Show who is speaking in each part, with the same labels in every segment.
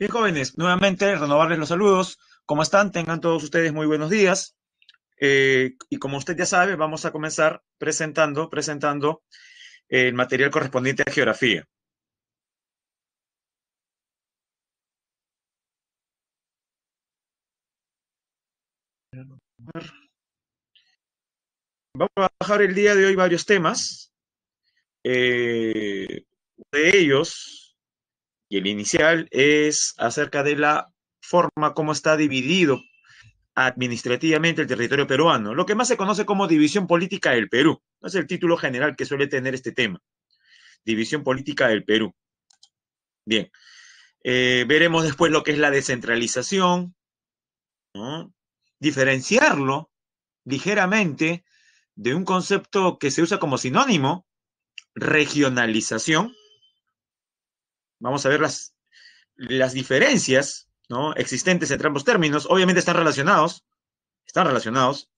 Speaker 1: Bien, jóvenes, nuevamente renovarles los saludos. ¿Cómo están? Tengan todos ustedes muy buenos días. Eh, y como usted ya sabe, vamos a comenzar presentando, presentando el material correspondiente a geografía. Vamos a bajar el día de hoy varios temas. Eh, de ellos, y el inicial es acerca de la forma como está dividido administrativamente el territorio peruano, lo que más se conoce como división política del Perú. Es el título general que suele tener este tema. División política del Perú. Bien. Eh, veremos después lo que es la descentralización, diferenciarlo ligeramente de un concepto que se usa como sinónimo, regionalización, Vamos a ver las, las diferencias ¿no? existentes entre ambos términos. Obviamente están relacionados, están relacionados.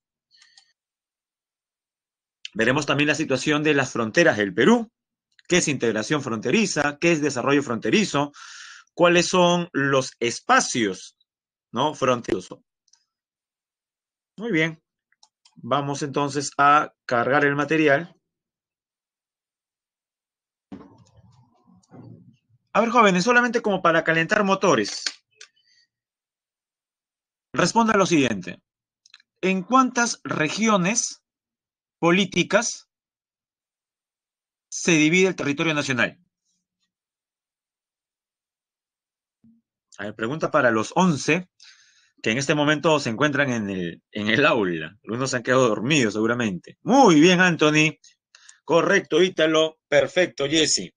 Speaker 1: Veremos también la situación de las fronteras del Perú, qué es integración fronteriza, qué es desarrollo fronterizo, cuáles son los espacios ¿no? fronterizos. Muy bien, vamos entonces a cargar el material. A ver, jóvenes, solamente como para calentar motores. Responda lo siguiente. ¿En cuántas regiones políticas se divide el territorio nacional? A ver, pregunta para los 11 que en este momento se encuentran en el, en el aula. Algunos se han quedado dormidos seguramente. Muy bien, Anthony. Correcto, Ítalo. Perfecto, Jesse.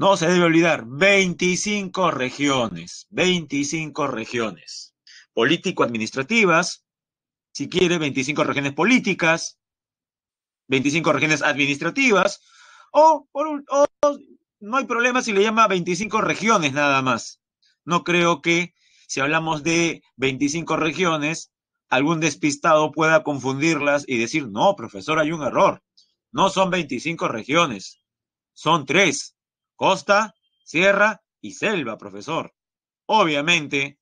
Speaker 1: No se debe olvidar, 25 regiones, 25 regiones político-administrativas, si quiere, 25 regiones políticas, 25 regiones administrativas, o, no hay problema si le llama 25 regiones nada más. No creo que si hablamos de 25 regiones, algún despistado pueda confundirlas y decir, no, profesor, hay un error. No son 25 regiones, son tres costa, sierra y selva, profesor. Obviamente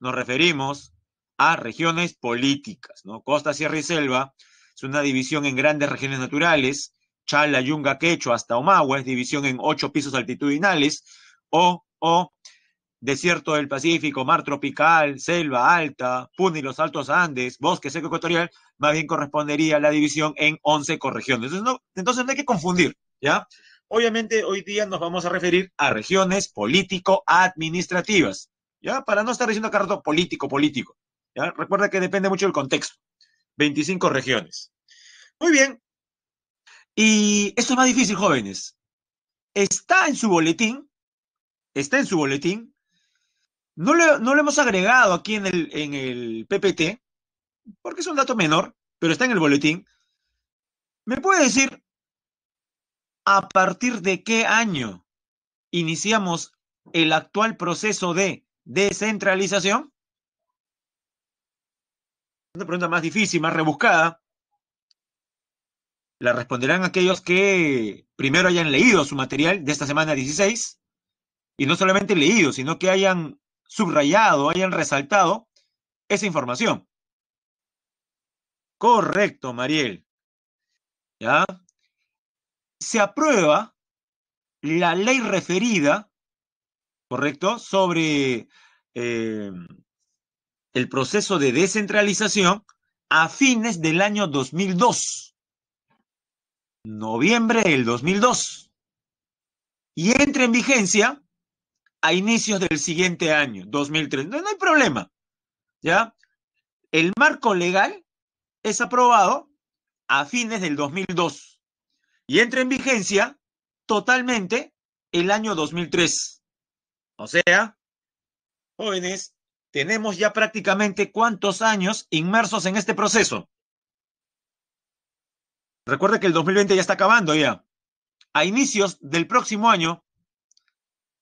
Speaker 1: nos referimos a regiones políticas, ¿no? Costa, sierra y selva es una división en grandes regiones naturales, Chala, Yunga, Quechua hasta Omagua, es división en ocho pisos altitudinales, o, o desierto del Pacífico, mar tropical, selva alta, Puna y los Altos Andes, bosque seco ecuatorial, más bien correspondería a la división en once corregiones. entonces no hay que confundir, ¿ya? Obviamente hoy día nos vamos a referir a regiones político-administrativas, ¿ya? Para no estar diciendo cargo político, político, ¿ya? Recuerda que depende mucho del contexto. 25 regiones. Muy bien. Y esto es más difícil, jóvenes. Está en su boletín, está en su boletín. No lo, no lo hemos agregado aquí en el, en el PPT, porque es un dato menor, pero está en el boletín. ¿Me puede decir a partir de qué año iniciamos el actual proceso de descentralización? Una pregunta más difícil, más rebuscada. La responderán aquellos que primero hayan leído su material de esta semana 16 y no solamente leído, sino que hayan subrayado, hayan resaltado esa información. Correcto, Mariel. ¿Ya? se aprueba la ley referida, ¿correcto?, sobre eh, el proceso de descentralización a fines del año 2002, noviembre del 2002, y entra en vigencia a inicios del siguiente año, 2003. No, no hay problema, ¿ya? El marco legal es aprobado a fines del 2002 y entra en vigencia totalmente el año 2003. O sea, jóvenes, tenemos ya prácticamente cuántos años inmersos en este proceso. Recuerde que el 2020 ya está acabando ya. A inicios del próximo año,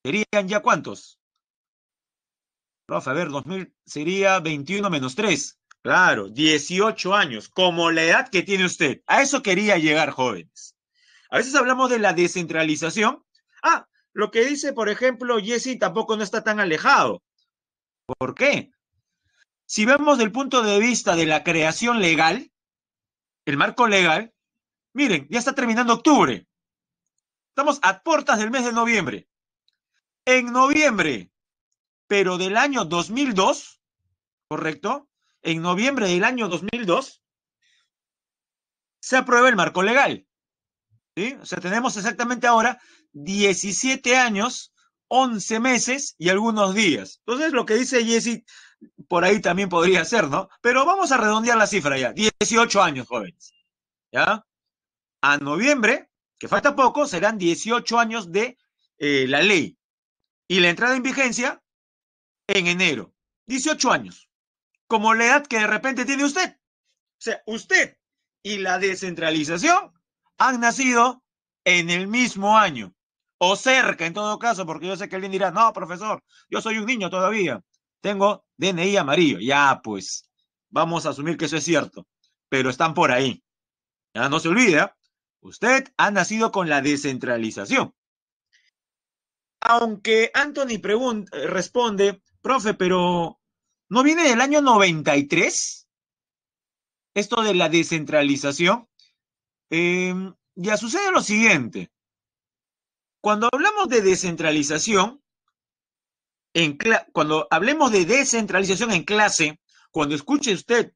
Speaker 1: serían ya cuántos? Vamos a ver, 2000 sería 21 menos 3. Claro, 18 años, como la edad que tiene usted. A eso quería llegar, jóvenes. A veces hablamos de la descentralización. Ah, lo que dice, por ejemplo, Jesse tampoco no está tan alejado. ¿Por qué? Si vemos del punto de vista de la creación legal, el marco legal, miren, ya está terminando octubre. Estamos a puertas del mes de noviembre. En noviembre, pero del año 2002, ¿correcto? En noviembre del año 2002, se aprueba el marco legal. O sea, tenemos exactamente ahora 17 años, 11 meses y algunos días. Entonces, lo que dice Jesse, por ahí también podría ser, ¿no? Pero vamos a redondear la cifra ya. 18 años, jóvenes. ¿Ya? A noviembre, que falta poco, serán 18 años de eh, la ley. Y la entrada en vigencia en enero. 18 años. Como la edad que de repente tiene usted. O sea, usted y la descentralización han nacido en el mismo año, o cerca en todo caso, porque yo sé que alguien dirá, no, profesor, yo soy un niño todavía, tengo DNI amarillo, ya pues, vamos a asumir que eso es cierto, pero están por ahí. Ya no se olvida, ¿ah? usted ha nacido con la descentralización. Aunque Anthony eh, responde, profe, pero ¿no viene del año 93? Esto de la descentralización. Em, ya sucede lo siguiente. Cuando hablamos de descentralización, en cuando hablemos de descentralización en clase, cuando escuche usted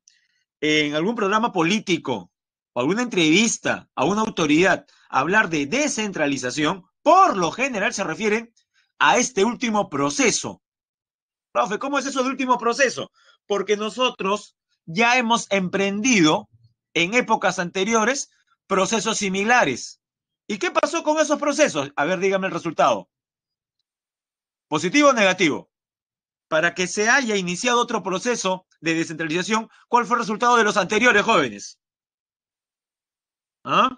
Speaker 1: en algún programa político o alguna entrevista a una autoridad hablar de descentralización, por lo general se refiere a este último proceso. Profe, ¿cómo es eso de último proceso? Porque nosotros ya hemos emprendido en épocas anteriores procesos similares. ¿Y qué pasó con esos procesos? A ver, dígame el resultado. ¿Positivo o negativo? Para que se haya iniciado otro proceso de descentralización, ¿cuál fue el resultado de los anteriores jóvenes? ¿Ah?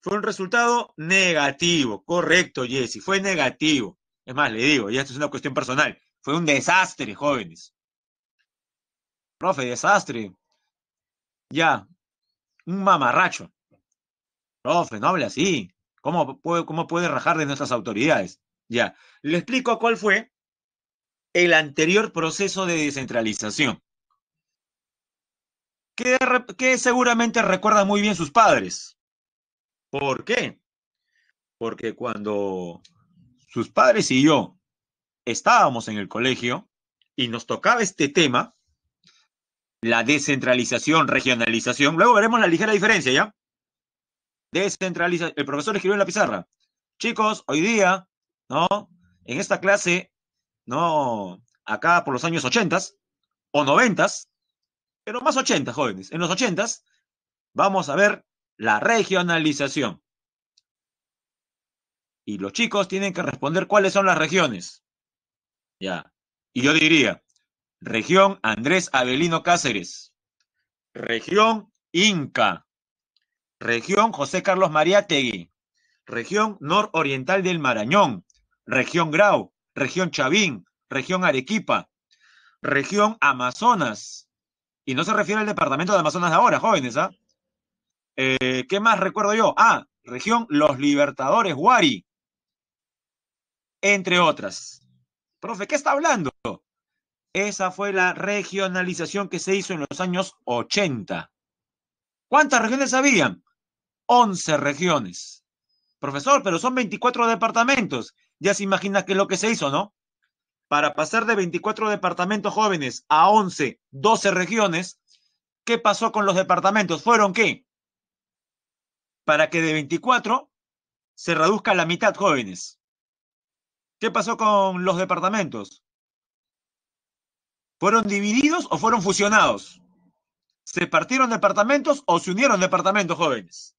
Speaker 1: Fue un resultado negativo, correcto, Jesse, fue negativo. Es más, le digo, y esto es una cuestión personal, fue un desastre, jóvenes. Profe, desastre. Ya, un mamarracho. Profe, no hable así. ¿Cómo puede, ¿Cómo puede rajar de nuestras autoridades? Ya, le explico cuál fue el anterior proceso de descentralización. Que, que, seguramente recuerdan muy bien sus padres. ¿Por qué? Porque cuando sus padres y yo estábamos en el colegio y nos tocaba este tema, la descentralización, regionalización, luego veremos la ligera diferencia, ¿ya? descentralización. El profesor escribió en la pizarra. Chicos, hoy día, ¿no? En esta clase, ¿no? Acá por los años 80 o noventas, pero más 80, jóvenes. En los 80 vamos a ver la regionalización. Y los chicos tienen que responder cuáles son las regiones. Ya. Y yo diría, región Andrés Avelino Cáceres, región Inca, Región José Carlos Mariátegui. Región Nororiental del Marañón. Región Grau. Región Chavín. Región Arequipa. Región Amazonas. Y no se refiere al departamento de Amazonas ahora, jóvenes, ¿ah? Eh, qué más recuerdo yo? Ah, región Los Libertadores, Huari. Entre otras. Profe, ¿qué está hablando? Esa fue la regionalización que se hizo en los años 80. ¿Cuántas regiones habían? 11 regiones. Profesor, pero son 24 departamentos. Ya se imagina qué es lo que se hizo, ¿no? Para pasar de 24 departamentos jóvenes a 11, 12 regiones, ¿qué pasó con los departamentos? ¿Fueron qué? Para que de 24 se reduzca la mitad jóvenes. ¿Qué pasó con los departamentos? ¿Fueron divididos o fueron fusionados? ¿Se partieron departamentos o se unieron departamentos jóvenes?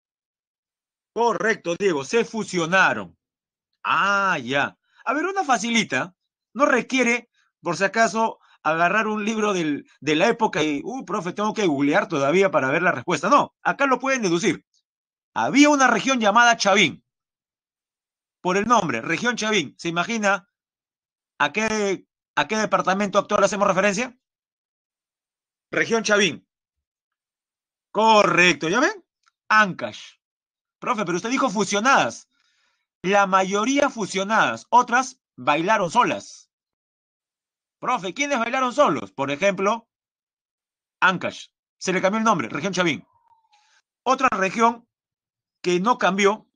Speaker 1: Correcto, Diego, se fusionaron. Ah, ya. A ver, una facilita. No requiere, por si acaso, agarrar un libro de la época y, uh, profe, tengo que googlear todavía para ver la respuesta. No, acá lo pueden deducir. Había una región llamada Chavín. Por el nombre, región Chavín. ¿Se imagina a qué, a qué departamento actual hacemos referencia? Región Chavín. Correcto, ¿ya ven? Ancash. Profe, pero usted dijo fusionadas. La mayoría fusionadas, otras bailaron solas. Profe, ¿quiénes bailaron solos? Por ejemplo, Ancash. Se le cambió el nombre, región Chavín. Otra región que no cambió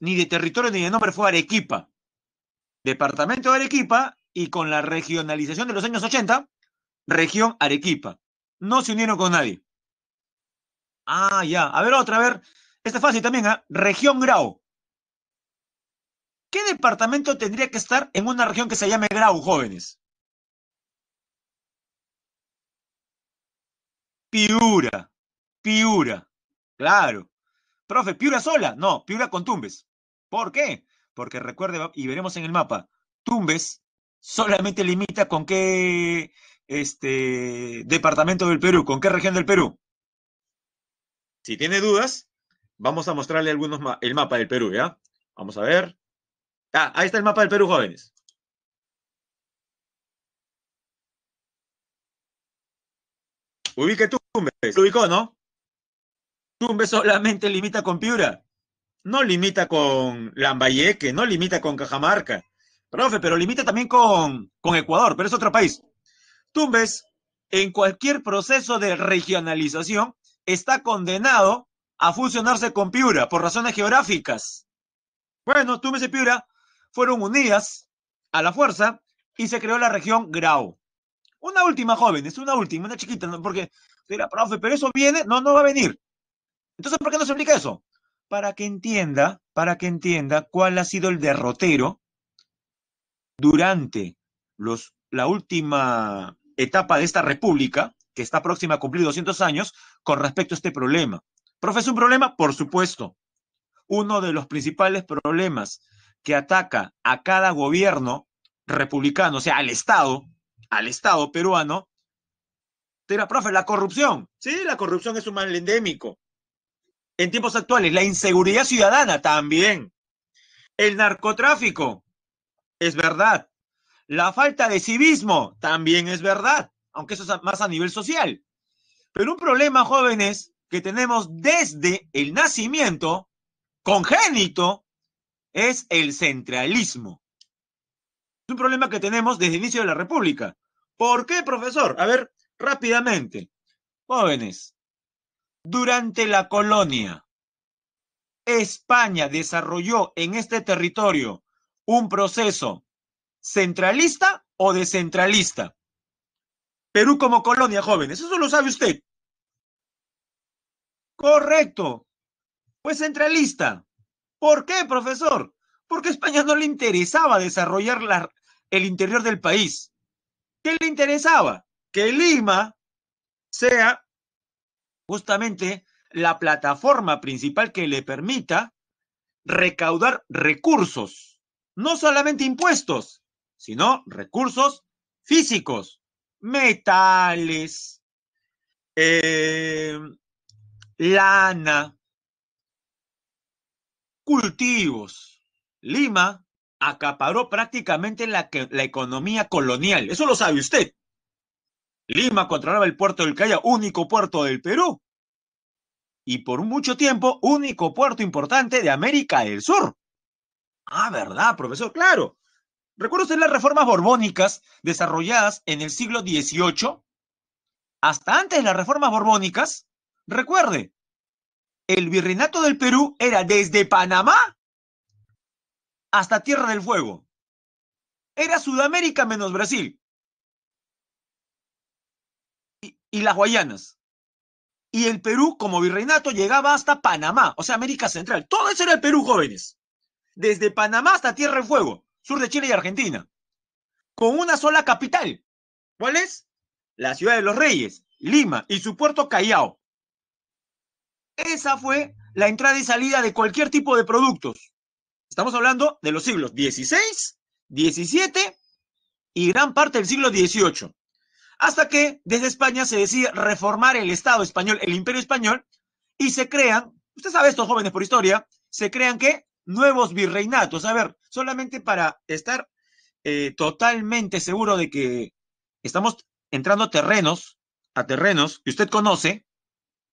Speaker 1: ni de territorio ni de nombre fue Arequipa. Departamento de Arequipa y con la regionalización de los años 80, región Arequipa. No se unieron con nadie. Ah, ya. A ver, otra, a ver. Esta fácil también, ¿ah? Región Grau. ¿Qué departamento tendría que estar en una región que se llame Grau, jóvenes? Piura. Piura. Claro. Profe, Piura sola. No, Piura con Tumbes. ¿Por qué? Porque recuerde, y veremos en el mapa, Tumbes solamente limita con qué este, departamento del Perú, con qué región del Perú. Si tiene dudas, Vamos a mostrarle algunos el mapa del Perú, ¿ya? Vamos a ver. Ah, ahí está el mapa del Perú, jóvenes. Ubique Tumbes. ubicó, ¿no? Tumbes solamente limita con Piura. No limita con Lambayeque, no limita con Cajamarca. Profe, pero limita también con, con Ecuador, pero es otro país. Tumbes, en cualquier proceso de regionalización, está condenado a fusionarse con Piura por razones geográficas. Bueno, me y Piura fueron unidas a la fuerza y se creó la región Grau. Una última, jóvenes, una última, una chiquita, ¿no? porque dirá, profe, pero eso viene, no, no va a venir. Entonces, ¿por qué no se explica eso? Para que entienda, para que entienda cuál ha sido el derrotero durante los, la última etapa de esta república, que está próxima a cumplir 200 años, con respecto a este problema. ¿Profe, es un problema? Por supuesto. Uno de los principales problemas que ataca a cada gobierno republicano, o sea, al Estado, al Estado peruano, era, profe, la corrupción. Sí, la corrupción es un mal endémico. En tiempos actuales, la inseguridad ciudadana también. El narcotráfico, es verdad. La falta de civismo, también es verdad, aunque eso es más a nivel social. Pero un problema, jóvenes, que tenemos desde el nacimiento, congénito, es el centralismo. Es un problema que tenemos desde el inicio de la República. ¿Por qué, profesor? A ver, rápidamente. Jóvenes, durante la colonia, España desarrolló en este territorio un proceso centralista o descentralista. Perú como colonia, jóvenes, eso lo sabe usted. Correcto. Fue pues centralista. ¿Por qué, profesor? Porque a España no le interesaba desarrollar el interior del país. ¿Qué le interesaba? Que Lima sea justamente la plataforma principal que le permita recaudar recursos, no solamente impuestos, sino recursos físicos, metales, eh, lana, cultivos. Lima acaparó prácticamente la, economía colonial. Eso lo sabe usted. Lima controlaba el puerto del Callao, único puerto del Perú. Y por mucho tiempo, único puerto importante de América del Sur. Ah, ¿verdad, profesor? Claro. ¿Recuerda usted las reformas borbónicas desarrolladas en el siglo XVIII? Hasta antes de las reformas borbónicas, Recuerde, el virreinato del Perú era desde Panamá hasta Tierra del Fuego. Era Sudamérica menos Brasil. Y, las Guayanas. Y el Perú como virreinato llegaba hasta Panamá, o sea, América Central. Todo eso era el Perú, jóvenes. Desde Panamá hasta Tierra del Fuego, sur de Chile y Argentina. Con una sola capital. ¿Cuál es? La ciudad de los Reyes, Lima y su puerto Callao. Esa fue la entrada y salida de cualquier tipo de productos. Estamos hablando de los siglos XVI, XVII y gran parte del siglo XVIII. Hasta que desde España se decide reformar el Estado español, el Imperio español, y se crean, usted sabe estos jóvenes por historia, se crean que nuevos virreinatos. A ver, solamente para estar eh, totalmente seguro de que estamos entrando a terrenos, a terrenos que usted conoce,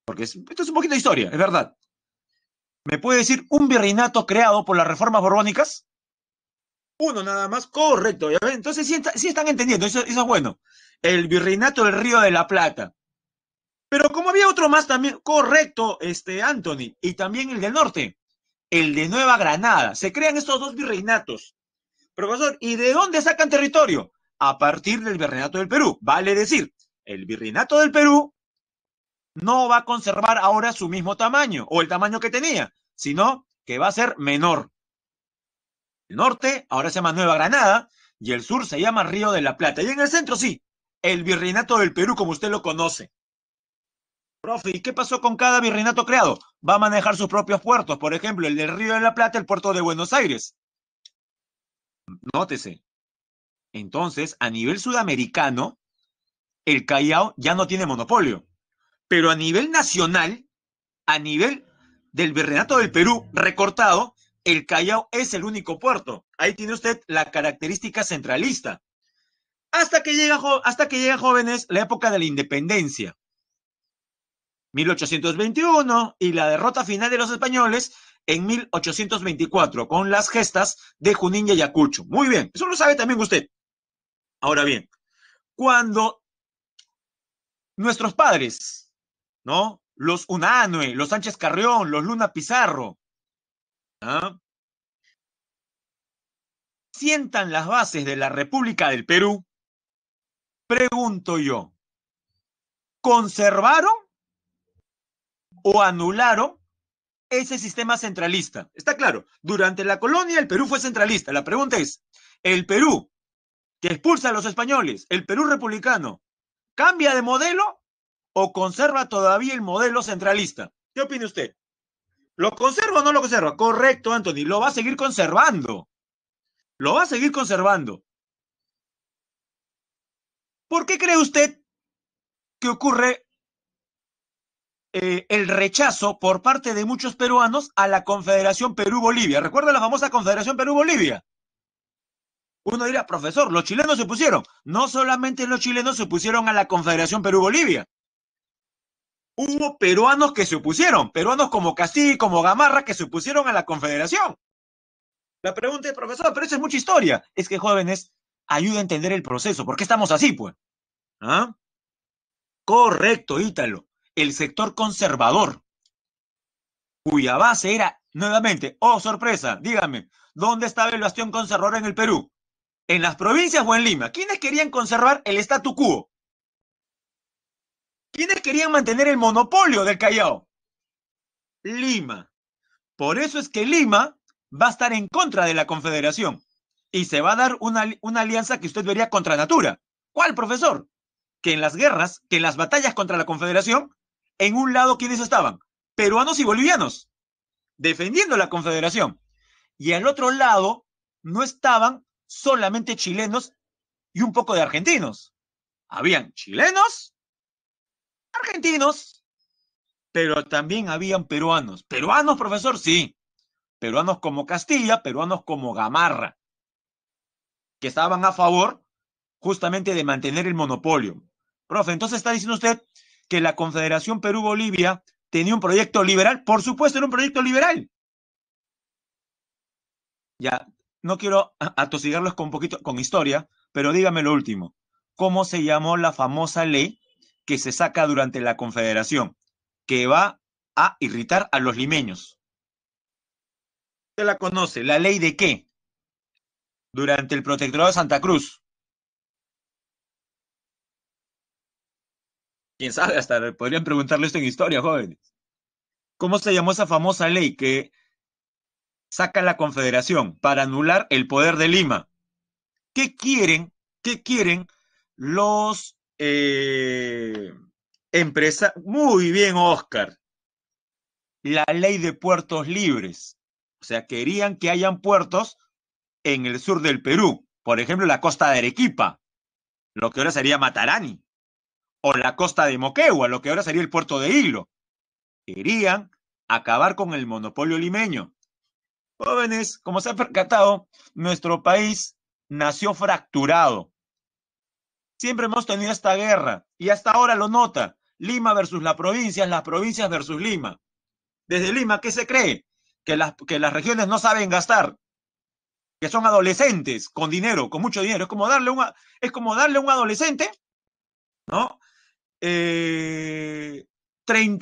Speaker 1: porque esto es un poquito de historia, es verdad. ¿Me puede decir un virreinato creado por las reformas borbónicas? Uno nada más, correcto. Entonces sí, están entendiendo, eso, eso, es bueno. El virreinato del Río de la Plata. Pero como había otro más también, correcto, este Anthony, y también el del norte, el de Nueva Granada. Se crean estos dos virreinatos. Profesor, ¿y de dónde sacan territorio? A partir del virreinato del Perú. Vale decir, el virreinato del Perú no va a conservar ahora su mismo tamaño o el tamaño que tenía, sino que va a ser menor. El norte ahora se llama Nueva Granada y el sur se llama Río de la Plata. Y en el centro sí, el Virreinato del Perú como usted lo conoce. Profe, ¿y qué pasó con cada virreinato creado? Va a manejar sus propios puertos, por ejemplo, el del Río de la Plata, el puerto de Buenos Aires. Nótese. Entonces, a nivel sudamericano, el Callao ya no tiene monopolio pero a nivel nacional, a nivel del Virreinato del Perú recortado, el Callao es el único puerto. Ahí tiene usted la característica centralista. Hasta que llega, hasta que jóvenes la época de la independencia. 1821 y la derrota final de los españoles en 1824 con las gestas de Junín y Ayacucho. Muy bien, eso lo sabe también usted. Ahora bien, cuando nuestros padres ¿no? Los Unanue, los Sánchez Carrión, los Luna Pizarro. ¿ah? Sientan las bases de la República del Perú. Pregunto yo, ¿conservaron o anularon ese sistema centralista. Está claro, durante la colonia el Perú fue centralista. La pregunta es, ¿el Perú que expulsa a los españoles, el Perú republicano, cambia de modelo o conserva todavía el modelo centralista? ¿Qué opina usted? ¿Lo conserva o no lo conserva? Correcto, Anthony, lo va a seguir conservando. Lo va a seguir conservando. ¿Por qué cree usted que ocurre eh, el rechazo por parte de muchos peruanos a la Confederación Perú-Bolivia. ¿Recuerda la famosa Confederación Perú-Bolivia? Uno dirá, profesor, los chilenos se pusieron. No solamente los chilenos se pusieron a la Confederación Perú-Bolivia, hubo peruanos que se opusieron, peruanos como Castillo como Gamarra que se opusieron a la confederación. La pregunta es, profesor, pero eso es mucha historia. Es que, jóvenes, ayuda a entender el proceso. ¿Por qué estamos así, pues? ¿Ah? Correcto, Ítalo. El sector conservador, cuya base era, nuevamente, oh, sorpresa, dígame, ¿dónde estaba el bastión conservador en el Perú? ¿En las provincias o en Lima? ¿Quiénes querían conservar el statu quo? ¿Quiénes querían mantener el monopolio del Callao? Lima. Por eso es que Lima va a estar en contra de la Confederación y se va a dar una, una alianza que usted vería contra natura. ¿Cuál, profesor? Que en las guerras, que en las batallas contra la Confederación, en un lado, ¿quiénes estaban? Peruanos y bolivianos, defendiendo la Confederación. Y al otro lado, no estaban solamente chilenos y un poco de argentinos. Habían chilenos argentinos, pero también habían peruanos. Peruanos, profesor, sí. Peruanos como Castilla, peruanos como Gamarra, que estaban a favor justamente de mantener el monopolio. Profe, entonces está diciendo usted que la Confederación Perú-Bolivia tenía un proyecto liberal. Por supuesto, era un proyecto liberal. Ya, no quiero atosigarlos con, un poquito, con historia, pero dígame lo último. ¿Cómo se llamó la famosa ley que se saca durante la Confederación, que va a irritar a los limeños. Usted la conoce, ¿la ley de qué? Durante el protectorado de Santa Cruz. Quién sabe, hasta podrían preguntarle esto en historia, jóvenes. ¿Cómo se llamó esa famosa ley que saca la Confederación para anular el poder de Lima? ¿Qué quieren? ¿Qué quieren los eh, empresa. Muy bien, Oscar. La ley de puertos libres. O sea, querían que hayan puertos en el sur del Perú. Por ejemplo, la costa de Arequipa, lo que ahora sería Matarani. O la costa de Moquegua, lo que ahora sería el puerto de Hilo. Querían acabar con el monopolio limeño. Jóvenes, como se ha percatado, nuestro país nació fracturado Siempre hemos tenido esta guerra y hasta ahora lo nota. Lima versus la provincia, las provincias versus Lima. Desde Lima, ¿qué se cree? Que las, que las regiones no saben gastar, que son adolescentes con dinero, con mucho dinero. Es como darle, una, es como darle a un adolescente, ¿no? 30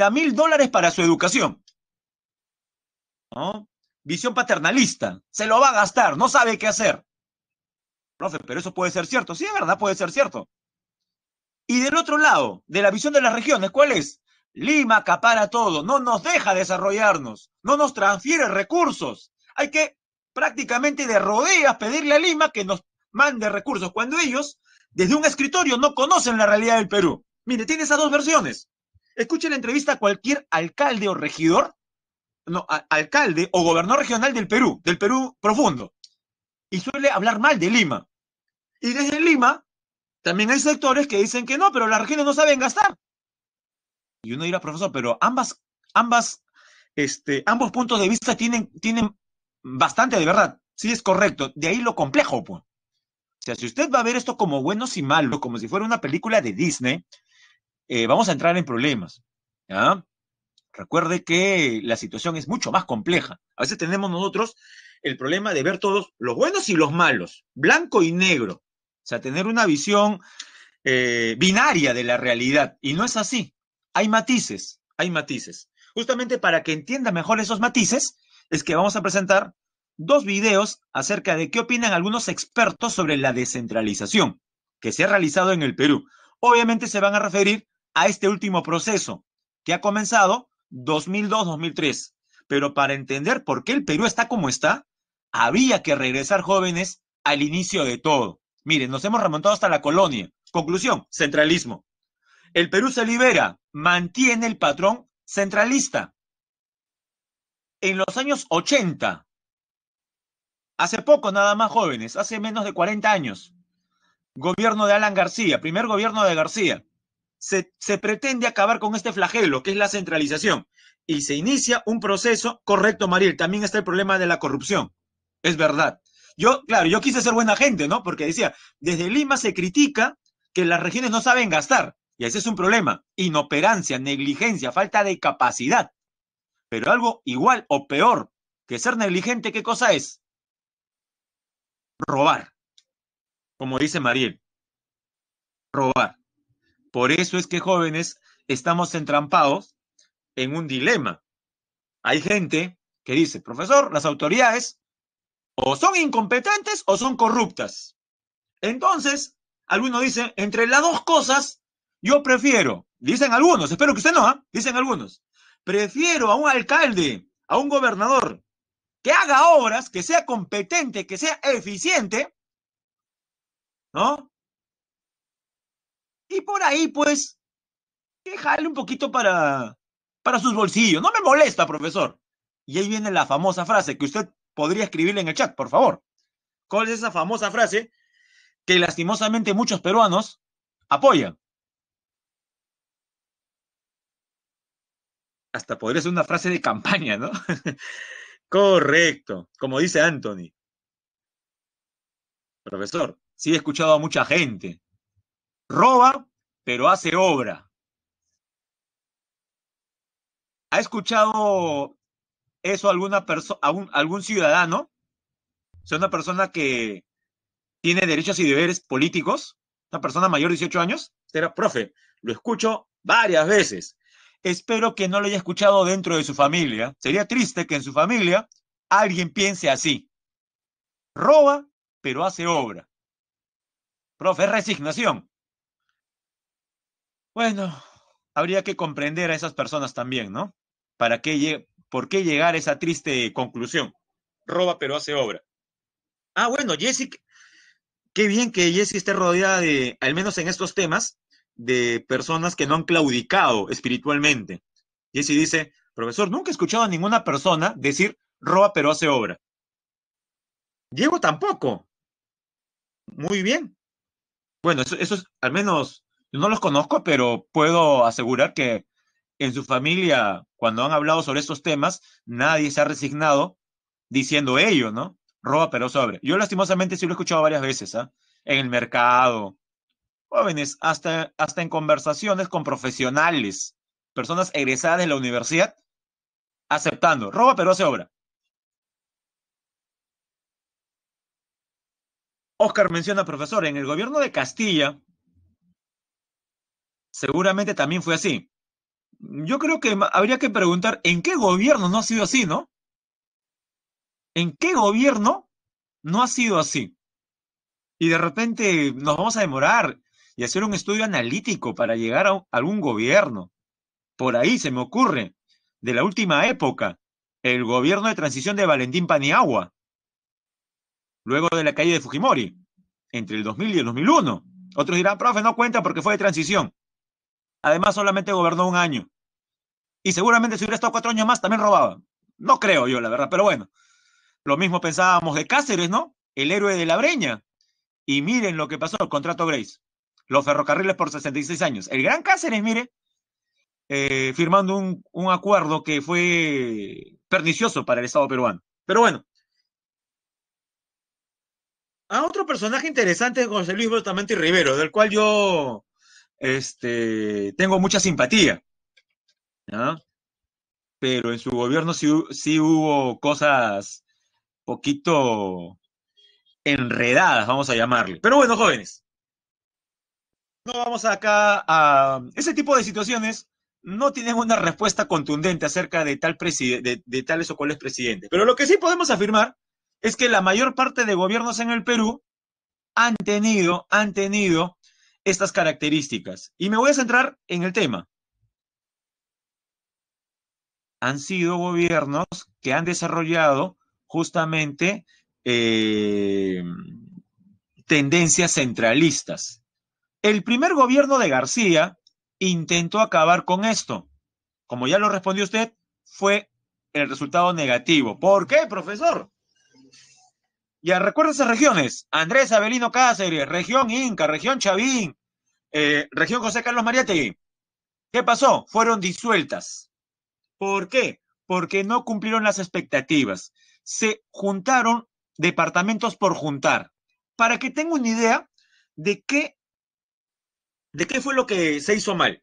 Speaker 1: eh, mil dólares para su educación. Visión paternalista. Se lo va a gastar, no sabe qué hacer. Profe, pero eso puede ser cierto. Sí, es verdad, puede ser cierto. Y del otro lado, de la visión de las regiones, ¿cuál es? Lima acapara todo, no nos deja desarrollarnos, no nos transfiere recursos. Hay que prácticamente de rodeas pedirle a Lima que nos mande recursos, cuando ellos, desde un escritorio, no conocen la realidad del Perú. Mire, tiene esas dos versiones. Escuche la entrevista a cualquier alcalde o regidor, no, alcalde o gobernador regional del Perú, del Perú profundo, y suele hablar mal de Lima. Y desde Lima también hay sectores que dicen que no, pero las regiones no saben gastar. Y uno dirá, profesor, pero ambas, ambas, este, ambos puntos de vista tienen, tienen bastante de verdad. Sí, es correcto. De ahí lo complejo, pues. O sea, si usted va a ver esto como buenos y malos, como si fuera una película de Disney, eh, vamos a entrar en problemas. Recuerde que la situación es mucho más compleja. A veces tenemos nosotros el problema de ver todos los buenos y los malos, blanco y negro sea, tener una visión eh, binaria de la realidad. Y no es así. Hay matices, hay matices. Justamente para que entienda mejor esos matices, es que vamos a presentar dos videos acerca de qué opinan algunos expertos sobre la descentralización que se ha realizado en el Perú. Obviamente se van a referir a este último proceso que ha comenzado 2002-2003. Pero para entender por qué el Perú está como está, había que regresar jóvenes al inicio de todo. Miren, nos hemos remontado hasta la colonia. Conclusión, centralismo. El Perú se libera, mantiene el patrón centralista. En los años 80, hace poco nada más jóvenes, hace menos de 40 años, gobierno de Alan García, primer gobierno de García, se, se, pretende acabar con este flagelo, que es la centralización, y se inicia un proceso correcto, Mariel. También está el problema de la corrupción. Es verdad. Yo, claro, yo quise ser buena gente, ¿no? Porque decía, desde Lima se critica que las regiones no saben gastar. Y ese es un problema. Inoperancia, negligencia, falta de capacidad. Pero algo igual o peor que ser negligente, ¿qué cosa es? Robar. Como dice Mariel. Robar. Por eso es que jóvenes estamos entrampados en un dilema. Hay gente que dice, profesor, las autoridades o son incompetentes o son corruptas. Entonces, algunos dicen, entre las dos cosas, yo prefiero, dicen algunos, espero que usted no, ¿ah? dicen algunos, prefiero a un alcalde, a un gobernador, que haga obras, que sea competente, que sea eficiente, ¿no? Y por ahí, pues, que un poquito para, para sus bolsillos. No me molesta, profesor. Y ahí viene la famosa frase que usted podría escribirle en el chat, por favor. ¿Cuál es esa famosa frase que lastimosamente muchos peruanos apoyan? Hasta podría ser una frase de campaña, ¿no? Correcto, como dice Anthony. Profesor, sí he escuchado a mucha gente. Roba, pero hace obra. ¿Ha escuchado eso alguna persona, algún, ciudadano, sea, una persona que tiene derechos y deberes políticos, una persona mayor de 18 años, será profe, lo escucho varias veces. Espero que no lo haya escuchado dentro de su familia. Sería triste que en su familia alguien piense así. Roba, pero hace obra. Profe, es resignación. Bueno, habría que comprender a esas personas también, ¿no? Para que ¿Por qué llegar a esa triste conclusión? Roba pero hace obra. Ah, bueno, Jessy, qué bien que jessie esté rodeada de, al menos en estos temas, de personas que no han claudicado espiritualmente. Jessy dice, profesor, nunca he escuchado a ninguna persona decir roba pero hace obra. Diego tampoco. Muy bien. Bueno, eso, eso es, al menos, no los conozco, pero puedo asegurar que en su familia, cuando han hablado sobre estos temas, nadie se ha resignado diciendo ello, ¿no? Roba pero sobre. Yo lastimosamente sí lo he escuchado varias veces, ¿ah? En el mercado, jóvenes, hasta, hasta en conversaciones con profesionales, personas egresadas de la universidad, aceptando, roba pero hace obra. Oscar menciona, profesor, en el gobierno de Castilla, seguramente también fue así yo creo que habría que preguntar en qué gobierno no ha sido así, ¿no? ¿En qué gobierno no ha sido así? Y de repente nos vamos a demorar y hacer un estudio analítico para llegar a algún gobierno. Por ahí se me ocurre, de la última época, el gobierno de transición de Valentín Paniagua, luego de la calle de Fujimori, entre el 2000 y el 2001. Otros dirán, profe, no cuenta porque fue de transición. Además, solamente gobernó un año. Y seguramente si hubiera estado cuatro años más, también robaba. No creo yo, la verdad, pero bueno. Lo mismo pensábamos de Cáceres, ¿no? El héroe de la breña. Y miren lo que pasó, el contrato Grace. Los ferrocarriles por 66 años. El gran Cáceres, mire, eh, firmando un, acuerdo que fue pernicioso para el Estado peruano. Pero bueno, a otro personaje interesante José Luis Bustamante Rivero, del cual yo este, tengo mucha simpatía, Pero en su gobierno sí, hubo cosas poquito enredadas, vamos a llamarle. Pero bueno, jóvenes, no vamos acá a... Um, ese tipo de situaciones no tienen una respuesta contundente acerca de, tal de, de tales o cuales presidentes. Pero lo que sí podemos afirmar es que la mayor parte de gobiernos en el Perú han tenido, han tenido estas características. Y me voy a centrar en el tema. Han sido gobiernos que han desarrollado justamente eh, tendencias centralistas. El primer gobierno de García intentó acabar con esto. Como ya lo respondió usted, fue el resultado negativo. ¿Por qué, profesor? ¿Ya recuerda esas regiones, Andrés Abelino Cáceres, región Inca, región Chavín, eh, región José Carlos Mariategui. ¿Qué pasó? Fueron disueltas. ¿Por qué? Porque no cumplieron las expectativas. Se juntaron departamentos por juntar. Para que tenga una idea de qué, de qué fue lo que se hizo mal.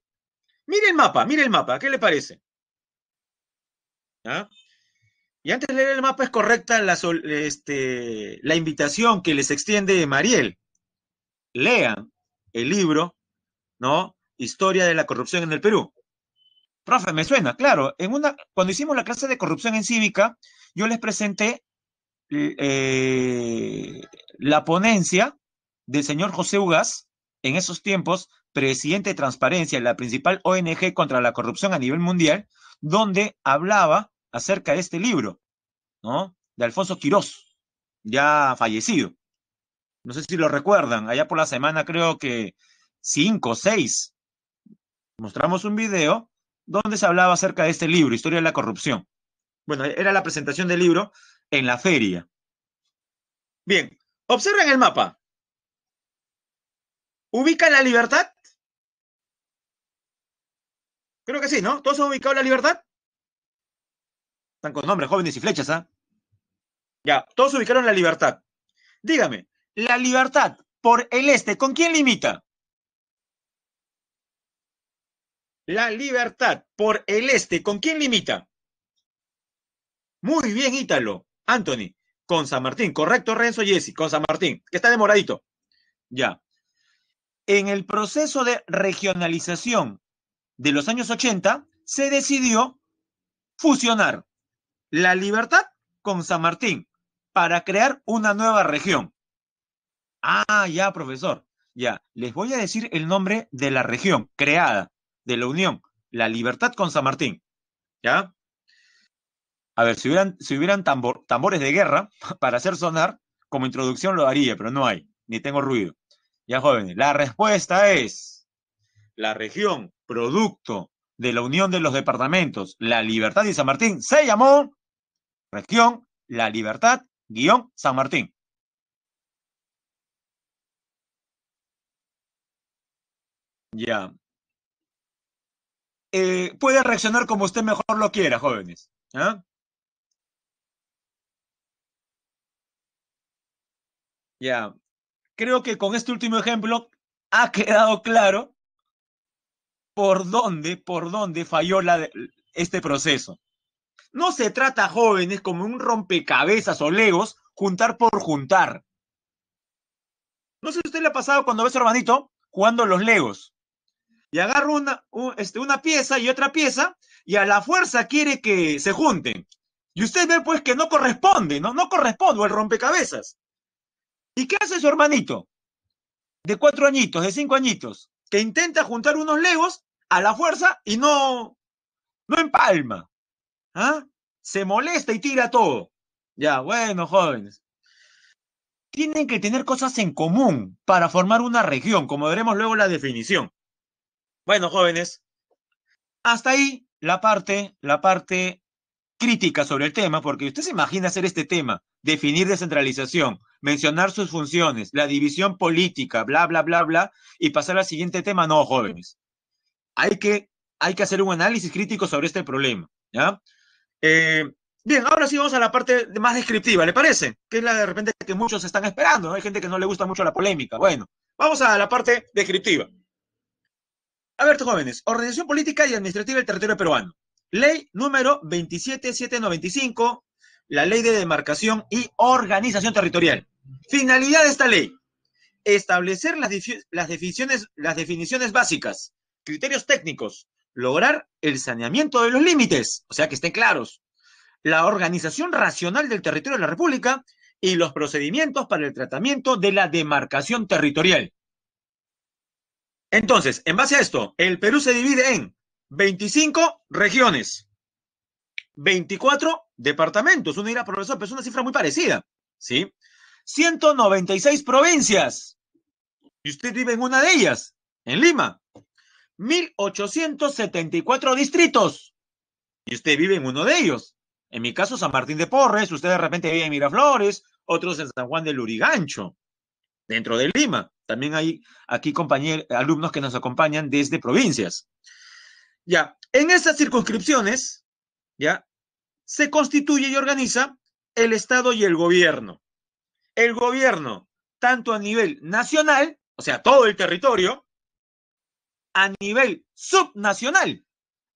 Speaker 1: Mire el mapa, mire el mapa, ¿qué le parece? ¿Ah? Y antes de leer el mapa es correcta este, la, invitación que les extiende Mariel. Lean el libro, ¿no? Historia de la corrupción en el Perú. Profe, me suena, claro. cuando hicimos la clase de corrupción en cívica, yo les presenté eh, la ponencia del señor José Ugas, en esos tiempos, presidente de Transparencia, la principal ONG contra la corrupción a nivel mundial, donde hablaba acerca de este libro, ¿no? De Alfonso Quirós, ya fallecido. No sé si lo recuerdan, allá por la semana creo que cinco o seis mostramos un video donde se hablaba acerca de este libro, Historia de la Corrupción. Bueno, era la presentación del libro en la feria. Bien, observen el mapa. ¿Ubica la libertad? Creo que sí, ¿no? ¿Todos han ubicado la libertad? con nombres jóvenes y flechas, ¿ah? Ya, todos ubicaron la libertad. Dígame, la libertad por el este, ¿con quién limita? La libertad por el este, ¿con quién limita? Muy bien, Ítalo. Anthony, con San Martín. Correcto, Renzo Jesse, con San Martín, que está demoradito. Ya. En el proceso de regionalización de los años 80, se decidió fusionar la Libertad con San Martín para crear una nueva región. Ah, ya, profesor. Ya, les voy a decir el nombre de la región creada, de la Unión, la Libertad con San Martín. ¿Ya? A ver, si hubieran, si hubieran tambores de guerra para hacer sonar, como introducción lo haría, pero no hay, ni tengo ruido. Ya, jóvenes, la respuesta es la región producto de la unión de los departamentos, la Libertad y San Martín, se llamó Región La Libertad, guión San Martín. Ya. Eh, puede reaccionar como usted mejor lo quiera, jóvenes. ¿ah? Ya. Creo que con este último ejemplo ha quedado claro por dónde, por dónde falló este proceso. No se trata, jóvenes, como un rompecabezas o legos, juntar por juntar. No sé si usted le ha pasado cuando ve a su hermanito jugando los legos. Y agarra una, este, una pieza y otra pieza y a la fuerza quiere que se junten. Y usted ve pues que no corresponde, no, no corresponde el rompecabezas. ¿Y qué hace su hermanito? De cuatro añitos, de cinco añitos, que intenta juntar unos legos a la fuerza y no, no empalma. ¿Ah? Se molesta y tira todo. Ya, bueno, jóvenes. Tienen que tener cosas en común para formar una región, como veremos luego la definición. Bueno, jóvenes, hasta ahí la parte, la parte crítica sobre el tema, porque usted se imagina hacer este tema, definir descentralización, mencionar sus funciones, la división política, bla, bla, bla, bla, y pasar al siguiente tema. No, jóvenes. Hay que, hay que hacer un análisis crítico sobre este problema. ¿ya? Eh, bien, ahora sí vamos a la parte más descriptiva, ¿le parece? Que es la de repente que muchos están esperando, ¿no? Hay gente que no le gusta mucho la polémica. Bueno, vamos a la parte descriptiva. A ver, jóvenes, organización Política y Administrativa del Territorio Peruano. Ley número 27795, la Ley de Demarcación y Organización Territorial. Finalidad de esta ley, establecer las, definiciones, las definiciones básicas, criterios técnicos, lograr el saneamiento de los límites, o sea, que estén claros, la organización racional del territorio de la República y los procedimientos para el tratamiento de la demarcación territorial. Entonces, en base a esto, el Perú se divide en 25 regiones, 24 departamentos, uno dirá, profesor, pero es una cifra muy parecida, ¿sí? 196 provincias, y usted vive en una de ellas, en Lima, 1874 distritos. Y usted vive en uno de ellos. En mi caso, San Martín de Porres, usted de repente vive en Miraflores, otros en San Juan del Lurigancho, dentro de Lima. También hay aquí compañeros, alumnos que nos acompañan desde provincias. Ya, en esas circunscripciones, ya, se constituye y organiza el Estado y el gobierno. El gobierno, tanto a nivel nacional, o sea, todo el territorio, a nivel subnacional.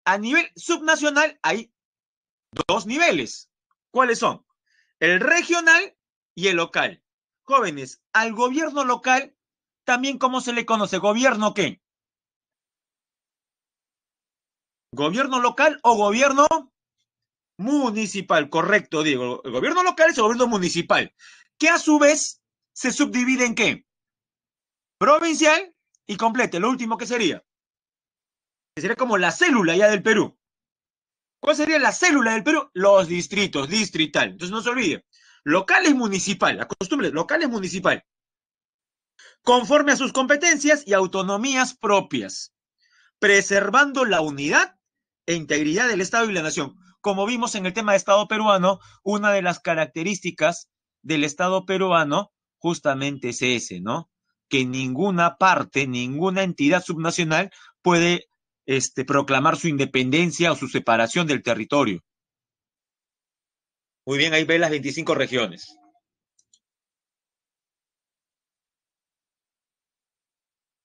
Speaker 1: A nivel subnacional hay dos niveles. ¿Cuáles son? El regional y el local. Jóvenes, al gobierno local, también cómo se le conoce, gobierno qué? ¿Gobierno local o gobierno municipal? Correcto, digo El gobierno local es el gobierno municipal, que a su vez se subdivide en qué? Provincial y completo. Lo último que sería sería como la célula ya del Perú. ¿Cuál sería la célula del Perú? Los distritos, distrital. Entonces no se olvide. Local es municipal, costumbre, local y municipal. Conforme a sus competencias y autonomías propias, preservando la unidad e integridad del Estado y la nación. Como vimos en el tema de Estado peruano, una de las características del Estado peruano justamente es ese, ¿no? Que ninguna parte, ninguna entidad subnacional puede este, proclamar su independencia o su separación del territorio. Muy bien, ahí ve las 25 regiones.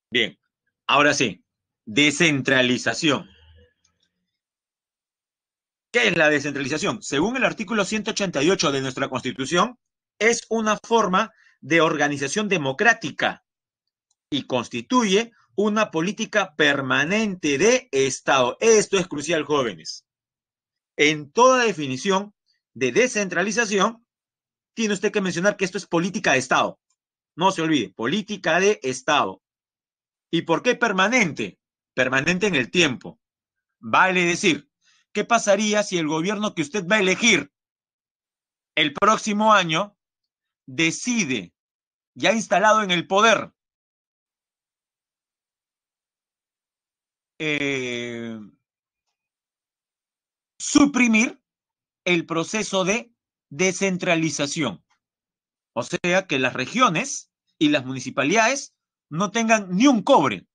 Speaker 1: Bien, ahora sí, descentralización. ¿Qué es la descentralización? Según el artículo 188 de nuestra Constitución, es una forma de organización democrática y constituye una política permanente de Estado. Esto es crucial, jóvenes. En toda definición de descentralización, tiene usted que mencionar que esto es política de Estado. No se olvide, política de Estado. ¿Y por qué permanente? Permanente en el tiempo. Vale decir, ¿qué pasaría si el gobierno que usted va a elegir el próximo año decide, ya instalado en el poder, Eh, suprimir el proceso de descentralización. O sea, que las regiones y las municipalidades no tengan ni un cobre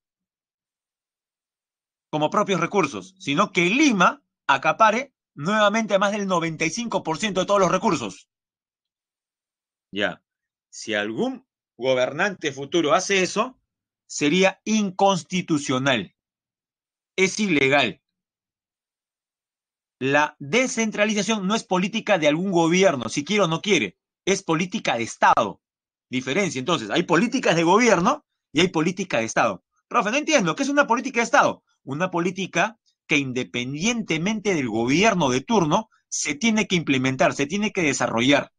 Speaker 1: como propios recursos, sino que Lima acapare nuevamente más del 95% de todos los recursos. Ya, si algún gobernante futuro hace eso, sería inconstitucional es ilegal. La descentralización no es política de algún gobierno, si quiere o no quiere, es política de Estado. Diferencia, entonces, hay políticas de gobierno y hay política de Estado. Profe, no entiendo, ¿qué es una política de Estado? Una política que independientemente del gobierno de turno, se tiene que implementar, se tiene que desarrollar.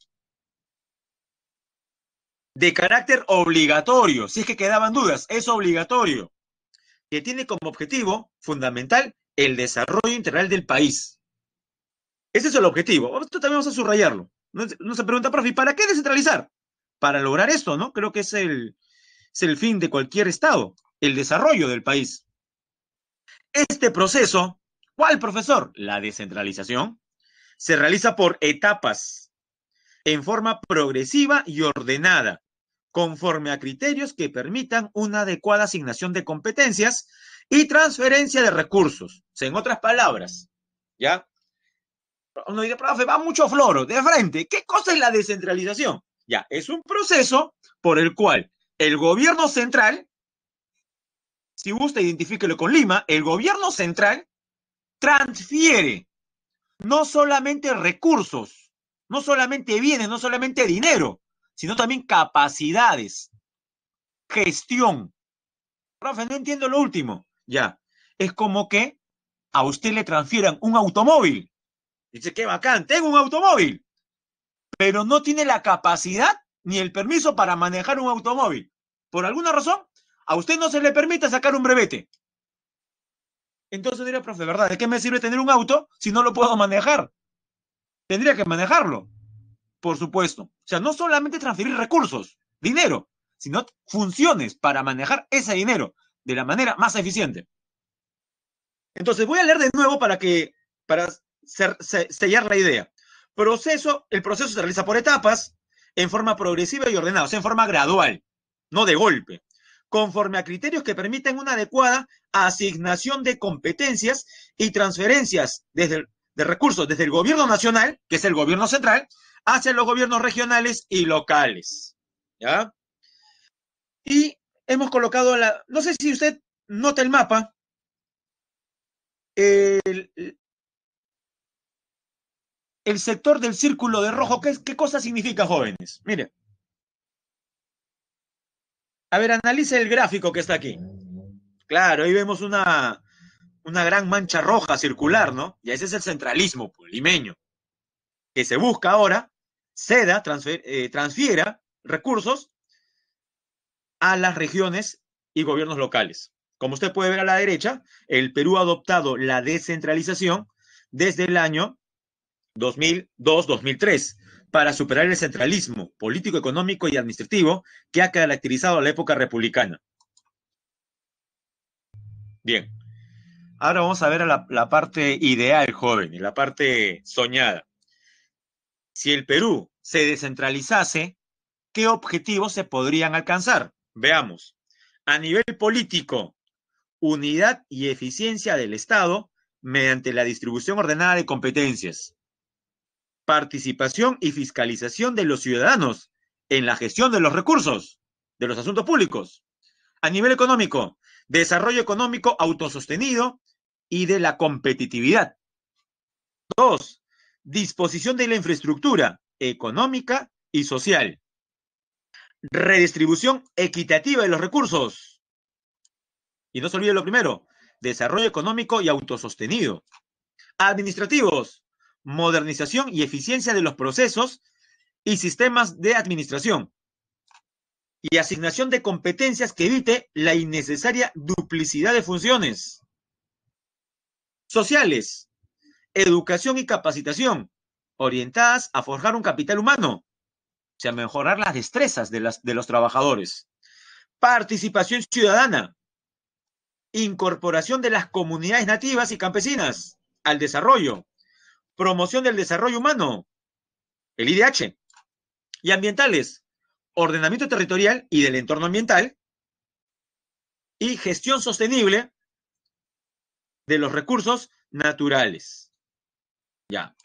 Speaker 1: De carácter obligatorio, si es que quedaban dudas, es obligatorio que tiene como objetivo fundamental el desarrollo integral del país. Ese es el objetivo. Esto también vamos a subrayarlo. Nos pregunta, profe, ¿para qué descentralizar? Para lograr esto, ¿no? Creo que es el, es el fin de cualquier Estado, el desarrollo del país. Este proceso, ¿cuál, profesor? La descentralización, se realiza por etapas, en forma progresiva y ordenada, conforme a criterios que permitan una adecuada asignación de competencias y transferencia de recursos. en otras palabras, ¿ya? Uno dirá, profe, va mucho floro, de frente. ¿Qué cosa es la descentralización? Ya, es un proceso por el cual el gobierno central, si gusta identifíquelo con Lima, el gobierno central transfiere no solamente recursos, no solamente bienes, no solamente dinero, sino también capacidades, gestión. Profe, no entiendo lo último. Ya, es como que a usted le transfieran un automóvil. Dice, qué bacán, tengo un automóvil, pero no tiene la capacidad ni el permiso para manejar un automóvil. Por alguna razón, a usted no se le permite sacar un brevete. Entonces diría, profe, ¿verdad? ¿De qué me sirve tener un auto si no lo puedo manejar? Tendría que manejarlo, por supuesto sea, no solamente transferir recursos, dinero, sino funciones para manejar ese dinero de la manera más eficiente. Entonces, voy a leer de nuevo para que para sellar la idea. Proceso, el proceso se realiza por etapas, en forma progresiva y ordenada, o sea, en forma gradual, no de golpe, conforme a criterios que permiten una adecuada asignación de competencias y transferencias desde de recursos desde el gobierno nacional, que es el gobierno central, hacia los gobiernos regionales y locales. ¿Ya? Y hemos colocado la. No sé si usted nota el mapa. El, sector del círculo de rojo, ¿qué, ¿qué cosa significa, jóvenes? Mire. A ver, analice el gráfico que está aquí. Claro, ahí vemos una, una gran mancha roja circular, ¿no? Y ese es el centralismo limeño, que se busca ahora ceda, eh, transfiera recursos a las regiones y gobiernos locales. Como usted puede ver a la derecha, el Perú ha adoptado la descentralización desde el año 2002-2003 para superar el centralismo político, económico y administrativo que ha caracterizado la época republicana. Bien, ahora vamos a ver a la, parte ideal, joven, la parte soñada. Si el Perú se descentralizase, ¿qué objetivos se podrían alcanzar? Veamos. A nivel político, unidad y eficiencia del Estado mediante la distribución ordenada de competencias, participación y fiscalización de los ciudadanos en la gestión de los recursos, de los asuntos públicos. A nivel económico, desarrollo económico autosostenido y de la competitividad. Dos, disposición de la infraestructura, económica y social. Redistribución equitativa de los recursos. Y no se olvide lo primero, desarrollo económico y autosostenido. Administrativos, modernización y eficiencia de los procesos y sistemas de administración. Y asignación de competencias que evite la innecesaria duplicidad de funciones. Sociales, educación y capacitación, orientadas a forjar un capital humano, o sea, mejorar las destrezas de, las, de los trabajadores. Participación ciudadana, incorporación de las comunidades nativas y campesinas al desarrollo, promoción del desarrollo humano, el IDH, y ambientales, ordenamiento territorial y del entorno ambiental, y gestión sostenible de los recursos naturales. Ya,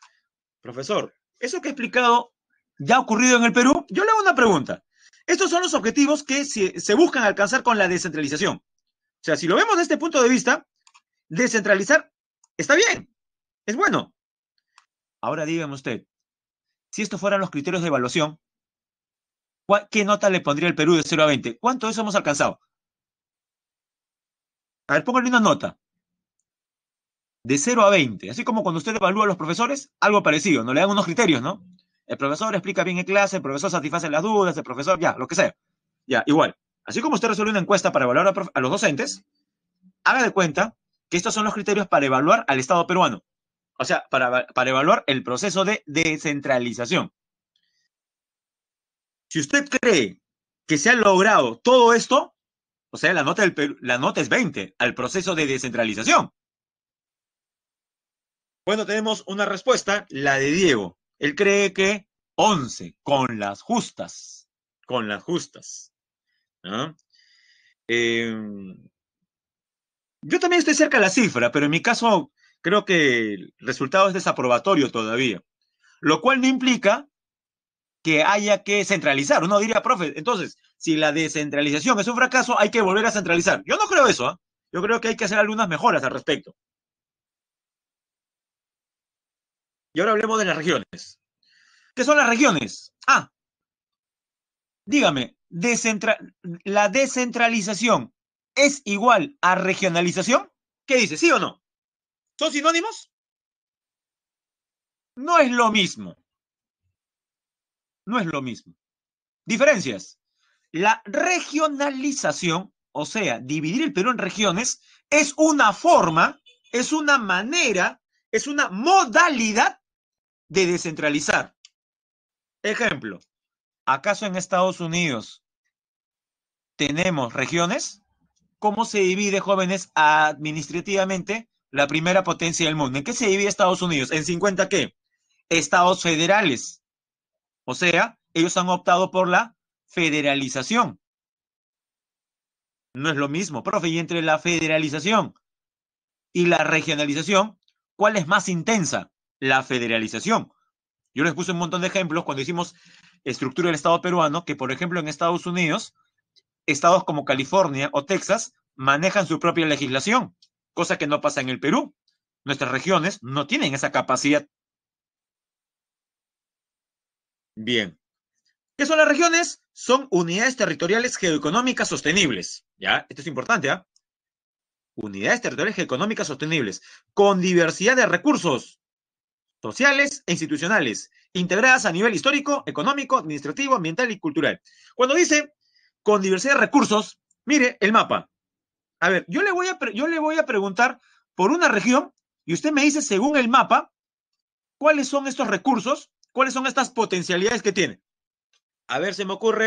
Speaker 1: Profesor, eso que he explicado ya ha ocurrido en el Perú. Yo le hago una pregunta. Estos son los objetivos que se, buscan alcanzar con la descentralización. O sea, si lo vemos desde este punto de vista, descentralizar está bien, es bueno. Ahora dígame usted, si estos fueran los criterios de evaluación, ¿qué nota le pondría el Perú de 0 a 20? ¿Cuánto de eso hemos alcanzado? A ver, póngale una nota de 0 a 20. Así como cuando usted evalúa a los profesores, algo parecido, no le dan unos criterios, ¿no? El profesor explica bien en clase, el profesor satisface las dudas, el profesor, ya, lo que sea. Ya, igual. Así como usted resuelve una encuesta para evaluar a, los docentes, haga de cuenta que estos son los criterios para evaluar al Estado peruano. O sea, para, evaluar el proceso de descentralización. Si usted cree que se ha logrado todo esto, o sea, la nota, del la nota es 20 al proceso de descentralización. Bueno, tenemos una respuesta, la de Diego. Él cree que 11, con las justas, con las justas. Em, yo también estoy cerca de la cifra, pero en mi caso creo que el resultado es desaprobatorio todavía, lo cual no implica que haya que centralizar. Uno diría, profe, entonces, si la descentralización es un fracaso, hay que volver a centralizar. Yo no creo eso, ¿ah? yo creo que hay que hacer algunas mejoras al respecto. Y ahora hablemos de las regiones. ¿Qué son las regiones? Ah, dígame, ¿la descentralización es igual a regionalización? ¿Qué dice? ¿Sí o no? ¿Son sinónimos? No es lo mismo. No es lo mismo. Diferencias. La regionalización, o sea, dividir el Perú en regiones, es una forma, es una manera, es una modalidad de descentralizar. Ejemplo, ¿acaso en Estados Unidos tenemos regiones? ¿Cómo se divide, jóvenes, administrativamente la primera potencia del mundo? ¿En qué se divide Estados Unidos? ¿En 50 qué? Estados federales. O sea, ellos han optado por la federalización. No es lo mismo, profe, y entre la federalización y la regionalización, ¿cuál es más intensa? la federalización. Yo les puse un montón de ejemplos cuando hicimos estructura del Estado peruano, que por ejemplo en Estados Unidos, estados como California o Texas manejan su propia legislación, cosa que no pasa en el Perú. Nuestras regiones no tienen esa capacidad. Bien. ¿Qué son las regiones? Son unidades territoriales geoeconómicas sostenibles. ¿Ya? Esto es importante, ¿ah? Unidades territoriales geoeconómicas sostenibles, con diversidad de recursos, sociales e institucionales, integradas a nivel histórico, económico, administrativo, ambiental y cultural. Cuando dice con diversidad de recursos, mire el mapa. A ver, yo le voy a, yo le voy a preguntar por una región y usted me dice, según el mapa, cuáles son estos recursos, cuáles son estas potencialidades que tiene. A ver, se me ocurre,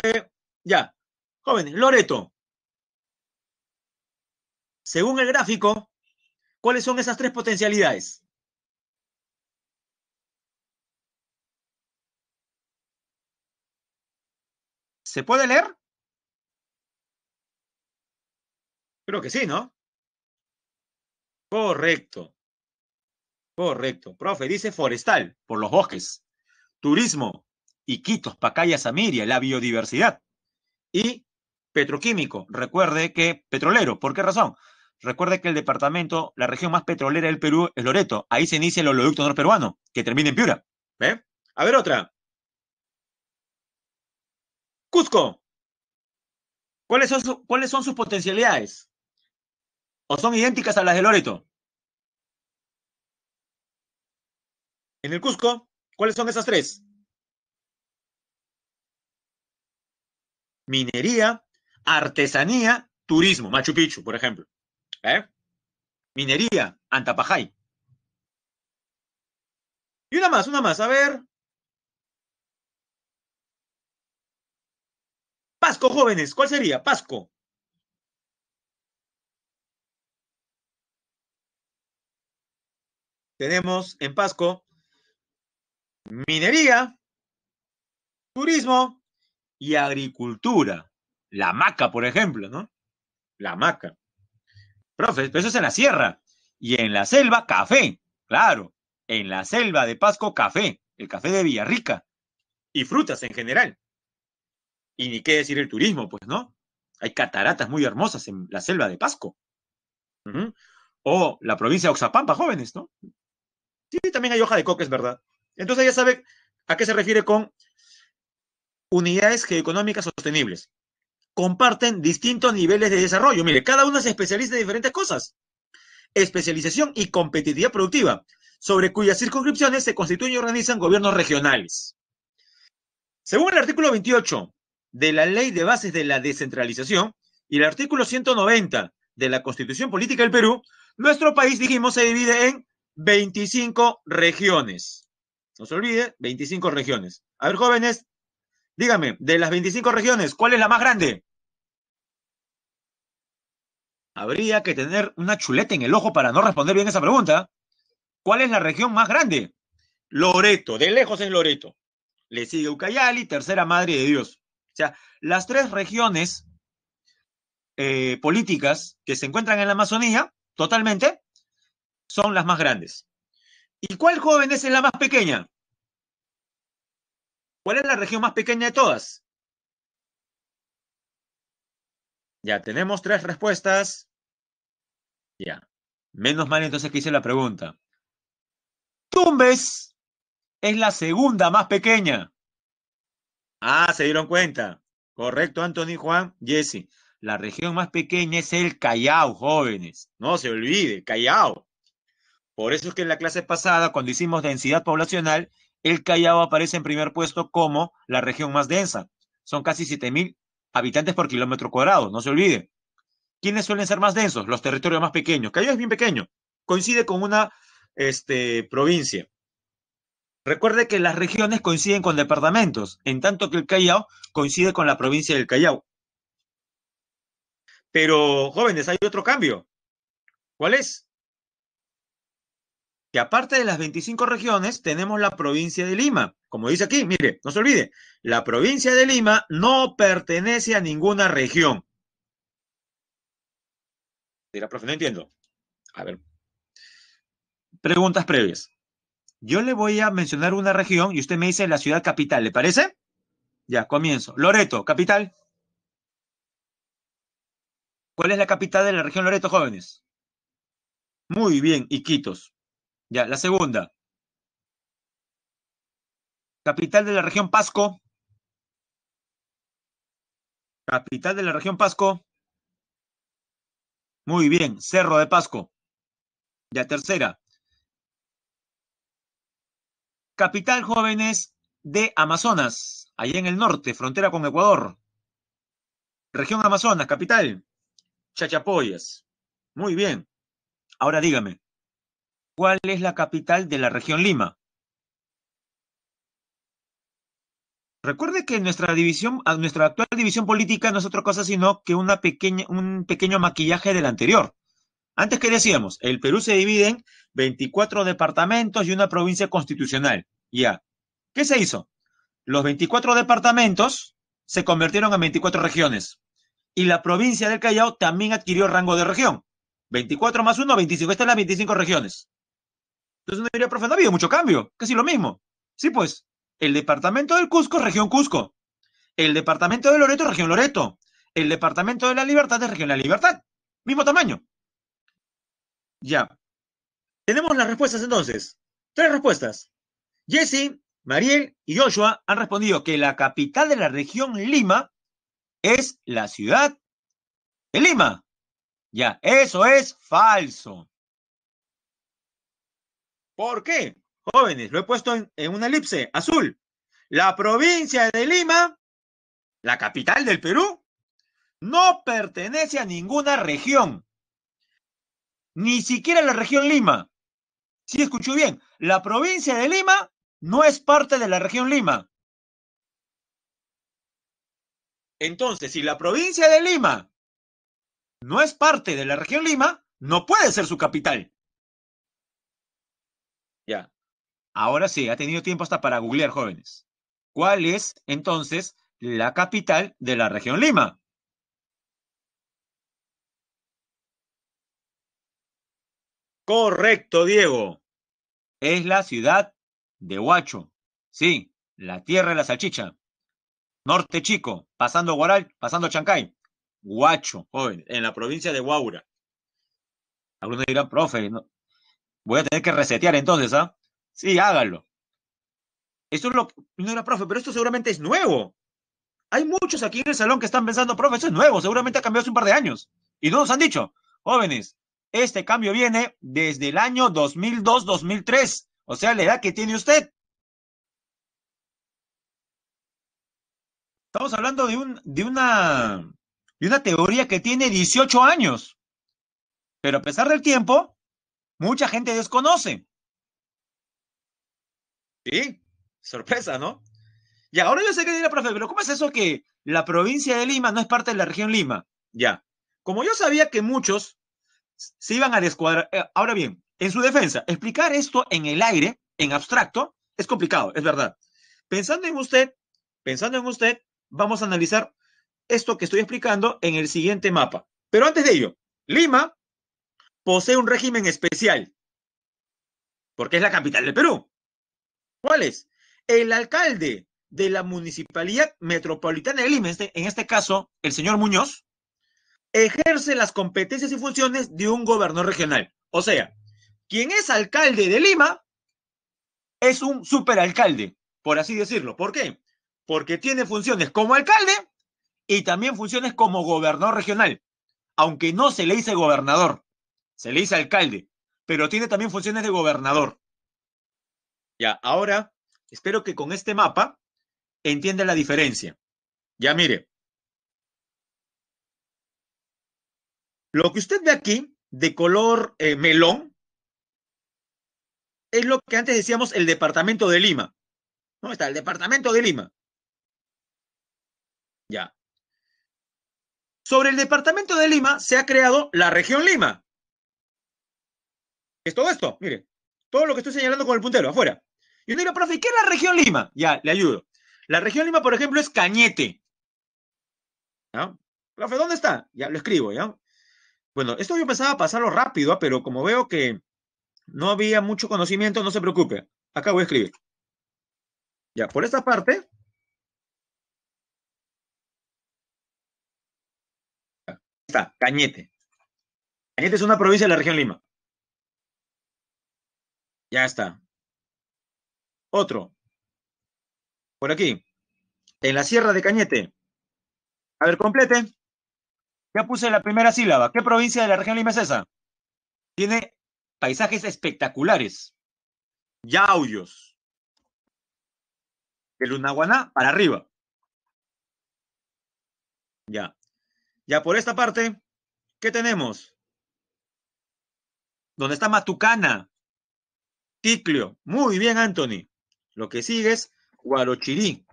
Speaker 1: ya, jóvenes, Loreto. Según el gráfico, ¿cuáles son esas tres potencialidades? ¿Se puede leer? Creo que sí, ¿no? Correcto. Correcto. Profe, dice forestal, por los bosques, turismo, Iquitos, Pacaya, Samiria, la biodiversidad y petroquímico. Recuerde que petrolero, ¿por qué razón? Recuerde que el departamento, la región más petrolera del Perú es Loreto. Ahí se inicia el oleoducto norperuano, que termina en Piura. ¿Eh? A ver otra. Cusco. ¿Cuáles son, sus potencialidades? ¿O son idénticas a las de Loreto? En el Cusco, ¿cuáles son esas tres? Minería, artesanía, turismo. Machu Picchu, por ejemplo. ¿eh? Minería, Antapajay. Y una más, una más. A ver, Pasco, jóvenes, ¿cuál sería? Pasco. Tenemos en Pasco minería, turismo y agricultura. La maca, por ejemplo, ¿no? La maca. Profe, pero eso es en la sierra. Y en la selva, café. Claro, en la selva de Pasco, café. El café de Villarrica. Y frutas en general. Y ni qué decir el turismo, pues, ¿no? Hay cataratas muy hermosas en la selva de Pasco. O la provincia de Oxapampa, jóvenes, ¿no? Sí, también hay hoja de coca, es verdad. Entonces ya sabe a qué se refiere con unidades geoeconómicas sostenibles. Comparten distintos niveles de desarrollo. Mire, cada una se especializa en diferentes cosas. Especialización y competitividad productiva, sobre cuyas circunscripciones se constituyen y organizan gobiernos regionales. Según el artículo 28 de la Ley de Bases de la Descentralización y el artículo 190 de la Constitución Política del Perú, nuestro país, dijimos, se divide en 25 regiones. No se olvide, 25 regiones. A ver, jóvenes, dígame, de las 25 regiones, ¿cuál es la más grande? Habría que tener una chuleta en el ojo para no responder bien esa pregunta. ¿Cuál es la región más grande? Loreto, de lejos es Loreto. Le sigue Ucayali, tercera madre de Dios sea, las tres regiones eh, políticas que se encuentran en la Amazonía, totalmente, son las más grandes. ¿Y cuál joven es la más pequeña? ¿Cuál es la región más pequeña de todas? Ya tenemos tres respuestas. Ya. Menos mal entonces que hice la pregunta. Tumbes es la segunda más pequeña. Ah, se dieron cuenta. Correcto, Anthony Juan, Jesse. La región más pequeña es el Callao, jóvenes. No se olvide, Callao. Por eso es que en la clase pasada, cuando hicimos densidad poblacional, el Callao aparece en primer puesto como la región más densa. Son casi 7.000 habitantes por kilómetro cuadrado, no se olvide. ¿Quiénes suelen ser más densos? Los territorios más pequeños. Callao es bien pequeño. Coincide con una este, provincia. Recuerde que las regiones coinciden con departamentos, en tanto que el Callao coincide con la provincia del Callao. Pero, jóvenes, hay otro cambio. ¿Cuál es? Que aparte de las 25 regiones, tenemos la provincia de Lima. Como dice aquí, mire, no se olvide, la provincia de Lima no pertenece a ninguna región. Dirá, profe, no entiendo. A ver. Preguntas previas. Yo le voy a mencionar una región y usted me dice la ciudad capital, ¿le parece? Ya, comienzo. Loreto, capital. ¿Cuál es la capital de la región Loreto, jóvenes? Muy bien, Iquitos. Ya, la segunda. Capital de la región Pasco. Capital de la región Pasco. Muy bien, Cerro de Pasco. Ya, tercera. Capital Jóvenes de Amazonas, allá en el norte, frontera con Ecuador. Región Amazonas, capital. Chachapoyas. Muy bien. Ahora dígame, ¿cuál es la capital de la región Lima? Recuerde que nuestra división, nuestra actual división política no es otra cosa sino que una pequeña, un pequeño maquillaje del anterior. Antes que decíamos, el Perú se divide en 24 departamentos y una provincia constitucional. Ya. ¿Qué se hizo? Los 24 departamentos se convirtieron en 24 regiones. Y la provincia del Callao también adquirió rango de región. 24 más 1, 25. Estas son las 25 regiones. Entonces uno diría, profe, no ha habido mucho cambio. Casi lo mismo. Sí, pues. El departamento del Cusco, región Cusco. El departamento de Loreto, región Loreto. El departamento de la Libertad es región La Libertad. Mismo tamaño. Ya. Tenemos las respuestas entonces. Tres respuestas. Jesse, Mariel y Joshua han respondido que la capital de la región Lima es la ciudad de Lima. Ya, eso es falso. ¿Por qué? Jóvenes, lo he puesto en, en una elipse azul. La provincia de Lima, la capital del Perú, no pertenece a ninguna región ni siquiera la región Lima. Sí, escuchó bien. La provincia de Lima no es parte de la región Lima. Entonces, si la provincia de Lima no es parte de la región Lima, no puede ser su capital. Ya. Ahora sí, ha tenido tiempo hasta para googlear, jóvenes. ¿Cuál es entonces la capital de la región Lima? Correcto, Diego. Es la ciudad de Huacho. Sí, la tierra de la salchicha. Norte Chico, pasando Guaral, pasando Chancay. Huacho, joven, en la provincia de Huaura. Algunos dirán, profe, voy a tener que resetear entonces, ¿ah? Sí, hágalo. Esto es lo, no era profe, pero esto seguramente es nuevo. Hay muchos aquí en el salón que están pensando, profe, eso es nuevo, seguramente ha cambiado hace un par de años. Y no nos han dicho, jóvenes, este cambio viene desde el año 2002-2003, o sea, la edad que tiene usted. Estamos hablando de, un, de, una, de una teoría que tiene 18 años, pero a pesar del tiempo, mucha gente desconoce. Sí, sorpresa, ¿no? Y ahora yo sé que dirá, profe, pero ¿cómo es eso que la provincia de Lima no es parte de la región Lima? Ya. Como yo sabía que muchos se iban a descuadrar. Eh, ahora bien, en su defensa, explicar esto en el aire, en abstracto, es complicado, es verdad. Pensando en usted, pensando en usted, vamos a analizar esto que estoy explicando en el siguiente mapa. Pero antes de ello, Lima posee un régimen especial, porque es la capital del Perú. ¿Cuál es? El alcalde de la Municipalidad Metropolitana de Lima, en este, este caso, el señor Muñoz, ejerce las competencias y funciones de un gobernador regional. O sea, quien es alcalde de Lima es un superalcalde, por así decirlo. ¿Por qué? Porque tiene funciones como alcalde y también funciones como gobernador regional, aunque no se le dice gobernador, se le dice alcalde, pero tiene también funciones de gobernador. Ya, ahora espero que con este mapa entienda la diferencia. Ya mire, Lo que usted ve aquí, de color eh, melón, es lo que antes decíamos el departamento de Lima. ¿No? Está el departamento de Lima. Ya. Sobre el departamento de Lima se ha creado la región Lima. Es todo esto, mire. Todo lo que estoy señalando con el puntero, afuera. Y uno profe, ¿qué es la región Lima? Ya, le ayudo. La región Lima, por ejemplo, es Cañete. ¿Ya? Profe, ¿dónde está? Ya, lo escribo, ¿ya? Bueno, esto yo pensaba pasarlo rápido, ¿ah? pero como veo que no había mucho conocimiento, no se preocupe. Acá voy a escribir. Ya, por esta parte. Está, Cañete. Cañete es una provincia de la región Lima. Ya está. Otro. Por aquí. En la Sierra de Cañete. A ver, complete. Ya puse la primera sílaba. ¿Qué provincia de la región Lima Tiene paisajes espectaculares. Yauyos. El Unaguaná, para arriba. Ya. Ya por esta parte, ¿qué tenemos? ¿Dónde está Matucana. Ticlio. Muy bien, Anthony. Lo que sigue es Guarochirí.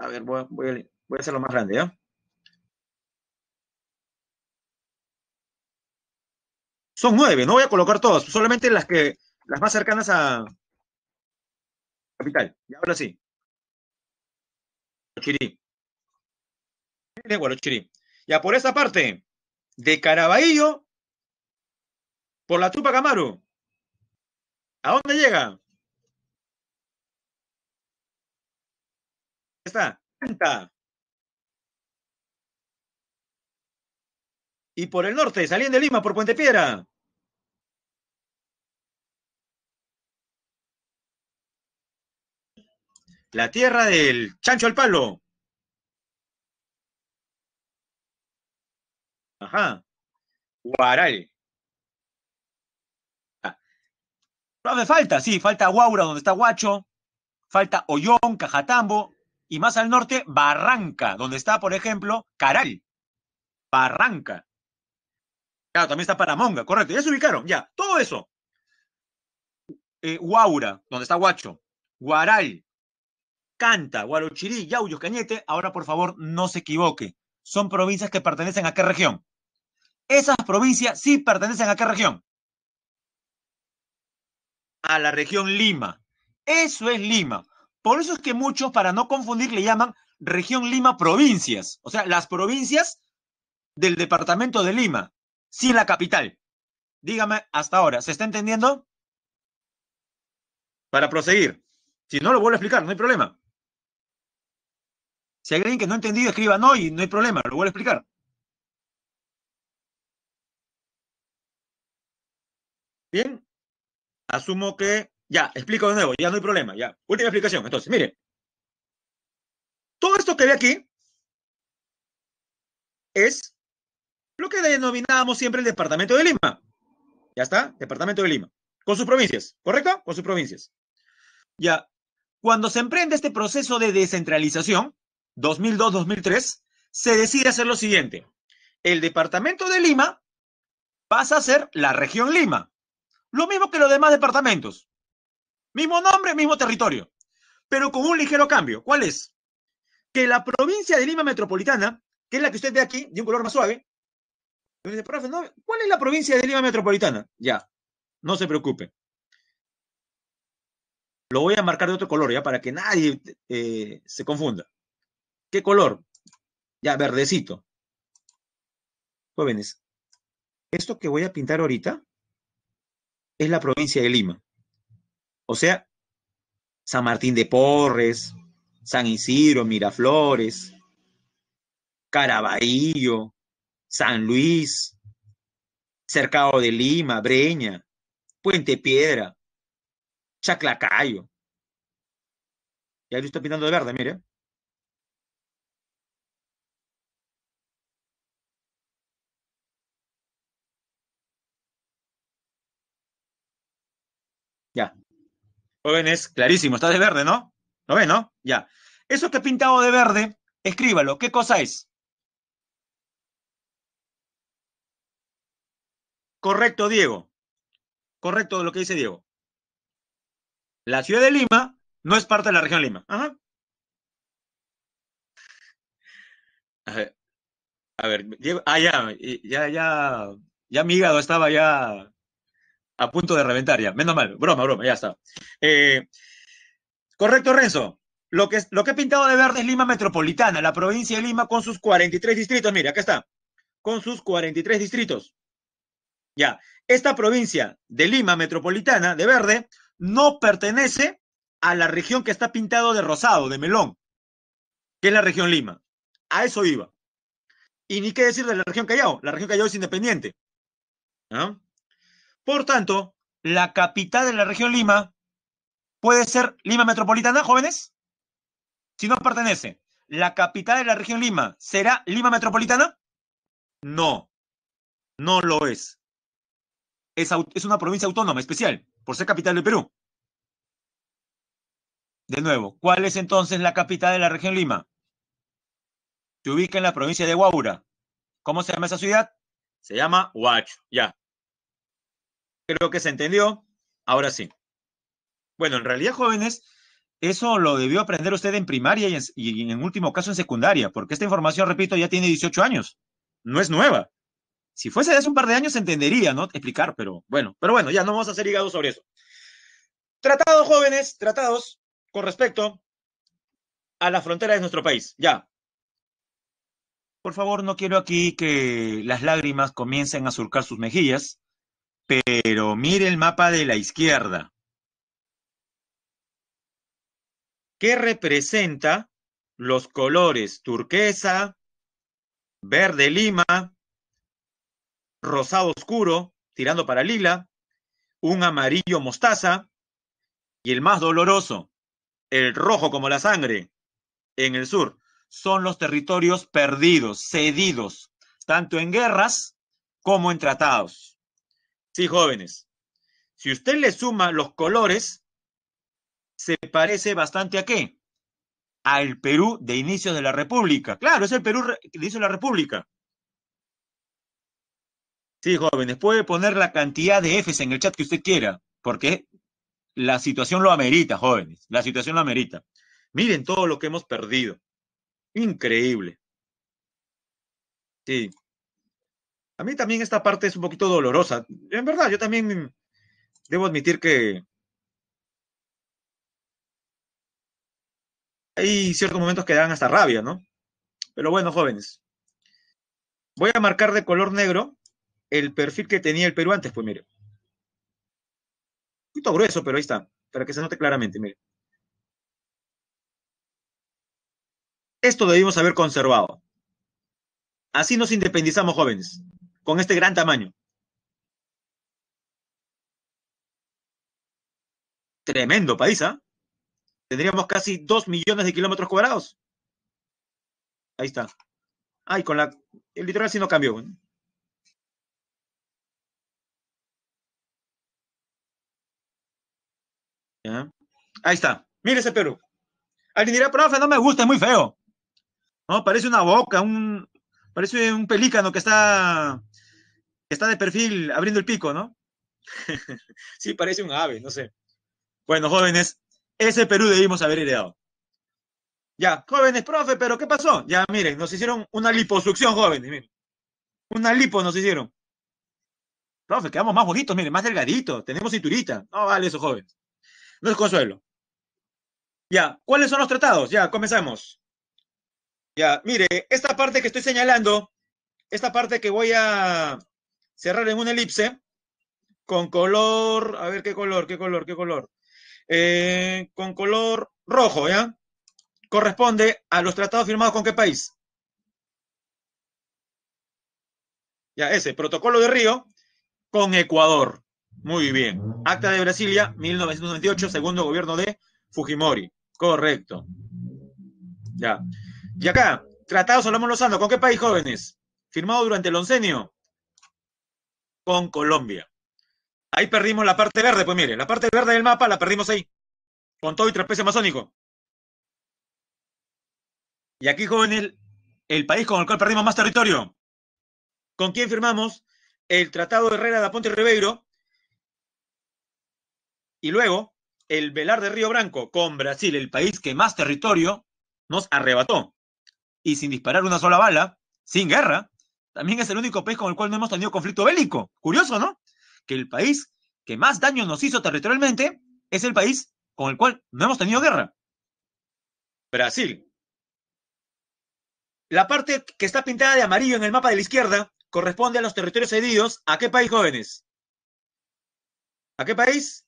Speaker 1: A ver, voy, voy, a hacerlo más grande, Son nueve, no voy a colocar todas, solamente las que, las más cercanas a Capital. Y ahora sí. Guarochirí. De Ya por esta parte, de Caraballo, por la Tupac Amaru. ¿A dónde llega? está, Y por el norte, saliendo de Lima por Puente Piedra. La tierra del chancho al palo. Ajá. Guaral. Ah. No me falta, sí, falta Guaura, donde está Guacho, falta Ollón, Cajatambo, y más al norte, Barranca, donde está, por ejemplo, Caral. Barranca. Claro, también está Paramonga, correcto. Ya se ubicaron, ya. Todo eso. Guaura, eh, Huaura, donde está Huacho. Guaral. Canta, Guarochirí, Yauyos, Cañete. Ahora, por favor, no se equivoque. Son provincias que pertenecen a qué región. Esas provincias sí pertenecen a qué región. A la región Lima. Eso es Lima. Por eso es que muchos, para no confundir, le llaman región Lima provincias, o sea, las provincias del departamento de Lima, sin la capital. Dígame hasta ahora, ¿se está entendiendo? Para proseguir. Si no, lo vuelvo a explicar, no hay problema. Si hay alguien que no ha entendido, escriban no y no hay problema, lo vuelvo a explicar. Bien, asumo que ya, explico de nuevo, ya no hay problema, ya. Última explicación, entonces, mire. Todo esto que ve aquí es lo que denominábamos siempre el departamento de Lima. Ya está, departamento de Lima. Con sus provincias, ¿correcto? Con sus provincias. Ya, cuando se emprende este proceso de descentralización, 2002-2003, se decide hacer lo siguiente. El departamento de Lima pasa a ser la región Lima. Lo mismo que los demás departamentos. Mismo nombre, mismo territorio, pero con un ligero cambio. ¿Cuál es? Que la provincia de Lima Metropolitana, que es la que usted ve aquí, de un color más suave, ¿cuál es la provincia de Lima Metropolitana? Ya, no se preocupe. Lo voy a marcar de otro color, ya, para que nadie eh, se confunda. ¿Qué color? Ya, verdecito. Jóvenes, esto que voy a pintar ahorita es la provincia de Lima. O sea, San Martín de Porres, San Isidro, Miraflores, Caraballo, San Luis, Cercado de Lima, Breña, Puente Piedra, Chaclacayo. Ya lo está pintando de verde, mire. Ya, Jóvenes, clarísimo, está de verde, ¿no? ¿Lo ven, no? Ya. Eso que he pintado de verde, escríbalo. ¿Qué cosa es? Correcto, Diego. Correcto lo que dice Diego. La ciudad de Lima no es parte de la región Lima. Ajá. A ver, a ver ah, ya, ya, ya, ya mi hígado estaba ya a punto de reventar ya. Menos mal, broma, broma, ya está. Eh, correcto, Renzo. Lo que, lo que he pintado de verde es Lima Metropolitana, la provincia de Lima con sus 43 distritos. Mira, acá está. Con sus 43 distritos. Ya. Esta provincia de Lima Metropolitana, de verde, no pertenece a la región que está pintado de rosado, de melón, que es la región Lima. A eso iba. Y ni qué decir de la región Callao. La región Callao es independiente. ¿No? Por tanto, la capital de la región Lima puede ser Lima Metropolitana, jóvenes. Si no pertenece, la capital de la región Lima será Lima Metropolitana. No, no lo es. Es, una provincia autónoma especial por ser capital del Perú. De nuevo, ¿cuál es entonces la capital de la región Lima? Se ubica en la provincia de Huaura. ¿Cómo se llama esa ciudad? Se llama Huacho. Ya. Creo que se entendió. Ahora sí. Bueno, en realidad, jóvenes, eso lo debió aprender usted en primaria y en, último caso en secundaria, porque esta información, repito, ya tiene 18 años. No es nueva. Si fuese de hace un par de años, se entendería, ¿no? Explicar, pero bueno, pero bueno, ya no vamos a ser ligados sobre eso. Tratados, jóvenes, tratados con respecto a la frontera de nuestro país. Ya. Por favor, no quiero aquí que las lágrimas comiencen a surcar sus mejillas. Pero mire el mapa de la izquierda. ¿Qué representa los colores turquesa, verde lima, rosado oscuro, tirando para lila, un amarillo mostaza y el más doloroso, el rojo como la sangre, en el sur. Son los territorios perdidos, cedidos, tanto en guerras como en tratados. Sí, jóvenes. Si usted le suma los colores, se parece bastante a qué? Al Perú de inicios de la República. Claro, es el Perú que hizo la República. Sí, jóvenes, puede poner la cantidad de Fs en el chat que usted quiera, porque la situación lo amerita, jóvenes. La situación lo amerita. Miren todo lo que hemos perdido. Increíble. Sí. A mí también esta parte es un poquito dolorosa. En verdad, yo también debo admitir que hay ciertos momentos que dan hasta rabia, ¿no? Pero bueno, jóvenes. Voy a marcar de color negro el perfil que tenía el Perú antes, pues mire. Un poquito grueso, pero ahí está, para que se note claramente, mire. Esto debimos haber conservado. Así nos independizamos, jóvenes con este gran tamaño. Tremendo país, ¿ah? Tendríamos casi 2 millones de kilómetros cuadrados. Ahí está. Ay, con la. El litoral sí no cambió. ¿eh? Ahí está. Mire ese Perú. Alguien dirá, profe, no me gusta, es muy feo. No, parece una boca, un. Parece un pelícano que está está de perfil abriendo el pico, ¿no? sí, parece un ave, no sé. Bueno, jóvenes, ese Perú debimos haber heredado. Ya, jóvenes, profe, pero ¿qué pasó? Ya, miren, nos hicieron una liposucción, jóvenes, miren. Una lipo nos hicieron. Profe, quedamos más bonitos, miren, más delgaditos, tenemos cinturita. No vale eso, jóvenes. No es consuelo. Ya, ¿cuáles son los tratados? Ya, comenzamos. Ya, mire, esta parte que estoy señalando, esta parte que voy a cerrar en una elipse con color, a ver qué color, qué color, qué color, eh, con color rojo, ¿ya? Corresponde a los tratados firmados con qué país. Ya, ese, protocolo de Río con Ecuador. Muy bien. Acta de Brasilia, 1998, segundo gobierno de Fujimori. Correcto. Ya. Y acá, Tratado los Lozano, ¿con qué país, jóvenes? Firmado durante el oncenio con Colombia. Ahí perdimos la parte verde, pues mire, la parte verde del mapa la perdimos ahí, con todo y trapecio amazónico. Y aquí, joven el país con el cual perdimos más territorio. ¿Con quien firmamos? El Tratado de Herrera de Ponte y Ribeiro. Y luego, el Velar de Río Branco con Brasil, el país que más territorio nos arrebató. Y sin disparar una sola bala, sin guerra, también es el único país con el cual no hemos tenido conflicto bélico. Curioso, ¿no? Que el país que más daño nos hizo territorialmente es el país con el cual no hemos tenido guerra. Brasil. La parte que está pintada de amarillo en el mapa de la izquierda corresponde a los territorios cedidos. ¿A qué país, jóvenes? ¿A qué país?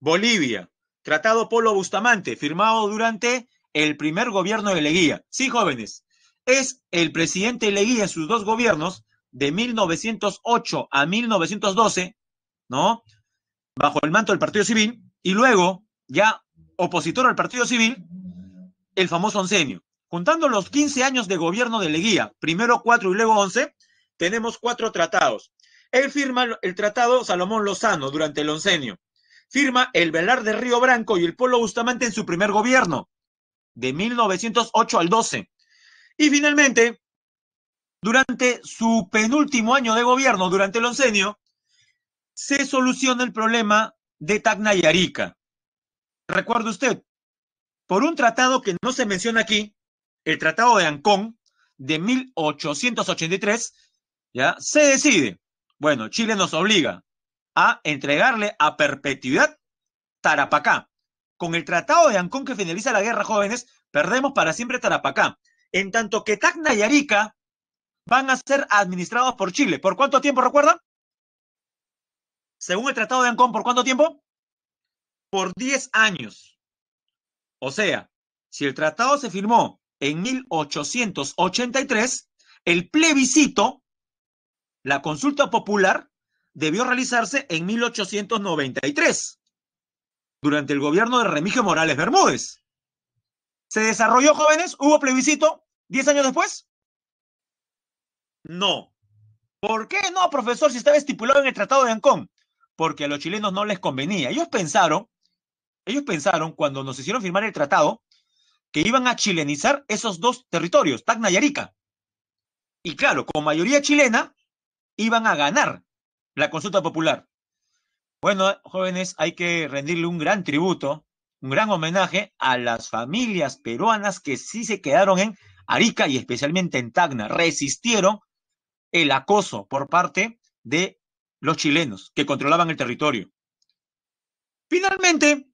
Speaker 1: Bolivia. Tratado Polo Bustamante, firmado durante el primer gobierno de Leguía. Sí, jóvenes, es el presidente Leguía en sus dos gobiernos, de 1908 a 1912, ¿no? Bajo el manto del Partido Civil, y luego, ya opositor al Partido Civil, el famoso oncenio. Juntando los 15 años de gobierno de Leguía, primero cuatro y luego once, tenemos cuatro tratados. Él firma el tratado Salomón Lozano durante el oncenio. Firma el Velar de Río Branco y el pueblo Bustamante en su primer gobierno, de 1908 al 12. Y finalmente, durante su penúltimo año de gobierno, durante el oncenio, se soluciona el problema de Tacna y Arica. Recuerde usted, por un tratado que no se menciona aquí, el Tratado de Ancón de 1883, ¿ya? se decide, bueno, Chile nos obliga a entregarle a perpetuidad Tarapacá. Con el Tratado de Ancón que finaliza la guerra, jóvenes, perdemos para siempre Tarapacá en tanto que Tacna y Arica van a ser administrados por Chile. ¿Por cuánto tiempo recuerdan? Según el Tratado de Ancón, ¿por cuánto tiempo? Por 10 años. O sea, si el tratado se firmó en 1883, el plebiscito, la consulta popular, debió realizarse en 1893, durante el gobierno de Remigio Morales Bermúdez se desarrolló, jóvenes, hubo plebiscito 10 años después. No. ¿Por qué no, profesor, si estaba estipulado en el Tratado de Ancón? Porque a los chilenos no les convenía. Ellos pensaron, ellos pensaron cuando nos hicieron firmar el tratado que iban a chilenizar esos dos territorios, Tacna y Arica. Y claro, con mayoría chilena iban a ganar la consulta popular. Bueno, jóvenes, hay que rendirle un gran tributo un gran homenaje a las familias peruanas que sí se quedaron en Arica y especialmente en Tacna, resistieron el acoso por parte de los chilenos que controlaban el territorio. Finalmente,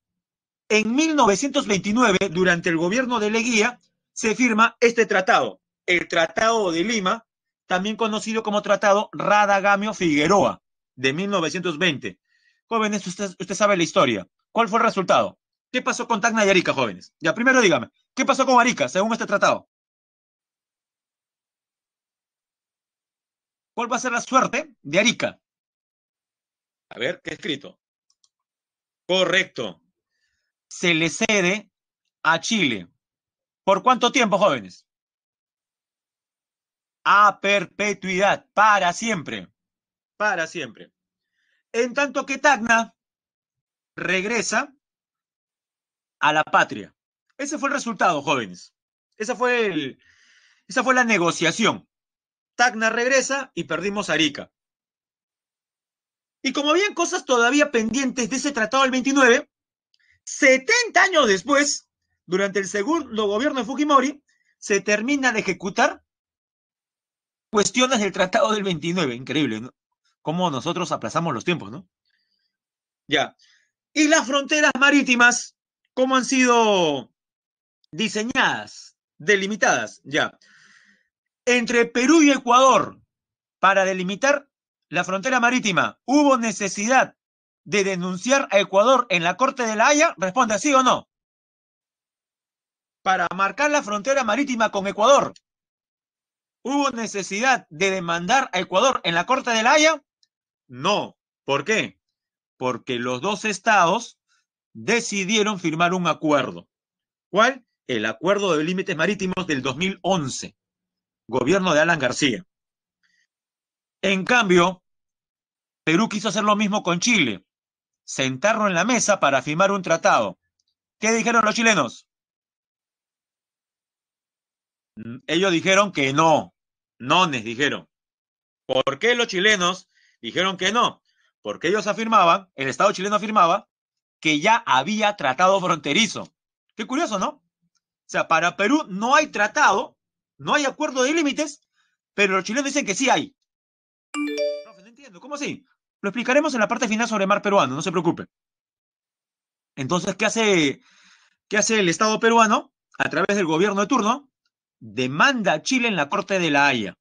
Speaker 1: en 1929, durante el gobierno de Leguía, se firma este tratado, el Tratado de Lima, también conocido como Tratado Radagamio-Figueroa de 1920. Jóvenes, usted, usted sabe la historia. ¿Cuál fue el resultado? ¿Qué pasó con Tacna y Arica, jóvenes? Ya, primero dígame, ¿qué pasó con Arica según este tratado? ¿Cuál va a ser la suerte de Arica? A ver, ¿qué escrito? Correcto. Se le cede a Chile. ¿Por cuánto tiempo, jóvenes? A perpetuidad, para siempre. Para siempre. En tanto que Tacna regresa a la patria. Ese fue el resultado, jóvenes. Esa fue, el, esa fue la negociación. Tacna regresa y perdimos Arica. Y como habían cosas todavía pendientes de ese tratado del 29, 70 años después, durante el segundo gobierno de Fujimori, se termina de ejecutar cuestiones del tratado del 29. Increíble, ¿no? Cómo nosotros aplazamos los tiempos, ¿no? Ya. Y las fronteras marítimas cómo han sido diseñadas, delimitadas, ya. Entre Perú y Ecuador, para delimitar la frontera marítima, ¿hubo necesidad de denunciar a Ecuador en la Corte de la Haya? Responde sí o no. Para marcar la frontera marítima con Ecuador, ¿hubo necesidad de demandar a Ecuador en la Corte de la Haya? No. ¿Por qué? Porque los dos estados decidieron firmar un acuerdo. ¿Cuál? El Acuerdo de Límites Marítimos del 2011, gobierno de Alan García. En cambio, Perú quiso hacer lo mismo con Chile, sentarlo en la mesa para firmar un tratado. ¿Qué dijeron los chilenos? Mm, ellos dijeron que no, no les dijeron. ¿Por qué los chilenos dijeron que no? Porque ellos afirmaban, el Estado chileno afirmaba, que ya había tratado fronterizo. Qué curioso, ¿no? O sea, para Perú no hay tratado, no hay acuerdo de límites, pero los chilenos dicen que sí hay. no entiendo, ¿cómo así? Lo explicaremos en la parte final sobre mar peruano, no se preocupe. Entonces, ¿qué hace, qué hace el Estado peruano? A través del gobierno de turno, demanda a Chile en la Corte de la Haya.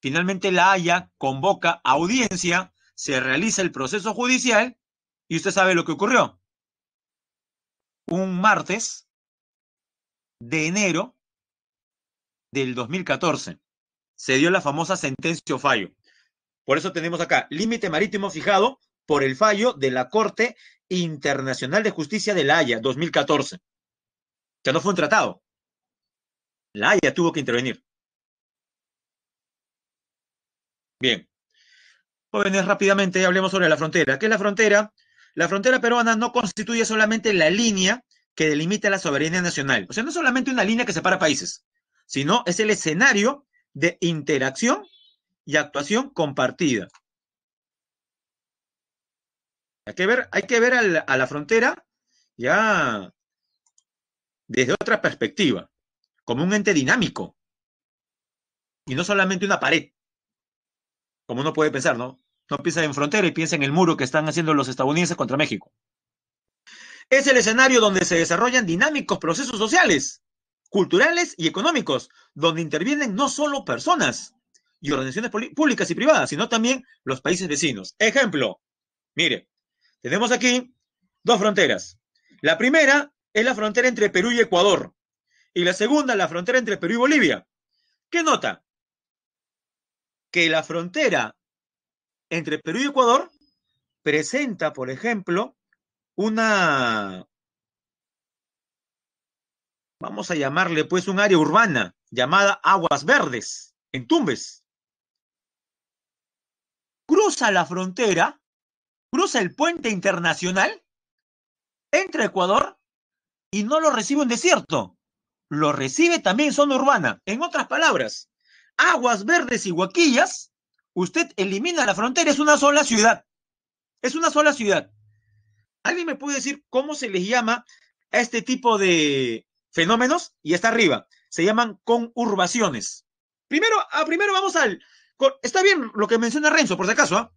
Speaker 1: Finalmente, la Haya convoca audiencia, se realiza el proceso judicial y usted sabe lo que ocurrió. Un martes de enero del 2014 se dio la famosa sentencia o fallo. Por eso tenemos acá límite marítimo fijado por el fallo de la Corte Internacional de Justicia de La Haya 2014. Que no fue un tratado. La Haya tuvo que intervenir. Bien. Jóvenes, rápidamente hablemos sobre la frontera. ¿Qué es la frontera? la frontera peruana no constituye solamente la línea que delimita la soberanía nacional. O sea, no solamente una línea que separa países, sino es el escenario de interacción y actuación compartida. Hay que ver, hay que ver a la frontera ya desde otra perspectiva, como un ente dinámico y no solamente una pared, como uno puede pensar, ¿no? No piensa en frontera y piensa en el muro que están haciendo los estadounidenses contra México. Es el escenario donde se desarrollan dinámicos procesos sociales, culturales y económicos, donde intervienen no solo personas y organizaciones públicas y privadas, sino también los países vecinos. Ejemplo, mire, tenemos aquí dos fronteras. La primera es la frontera entre Perú y Ecuador, y la segunda la frontera entre Perú y Bolivia. ¿Qué nota? Que la frontera entre Perú y Ecuador presenta, por ejemplo, una, vamos a llamarle pues un área urbana llamada Aguas Verdes, en Tumbes. Cruza la frontera, cruza el puente internacional, entra a Ecuador y no lo recibe un desierto, lo recibe también zona urbana. En otras palabras, Aguas Verdes y Huaquillas Usted elimina la frontera, es una sola ciudad. Es una sola ciudad. ¿Alguien me puede decir cómo se les llama a este tipo de fenómenos? Y está arriba. Se llaman conurbaciones. Primero, ah, primero vamos al... está bien lo que menciona Renzo, por si acaso.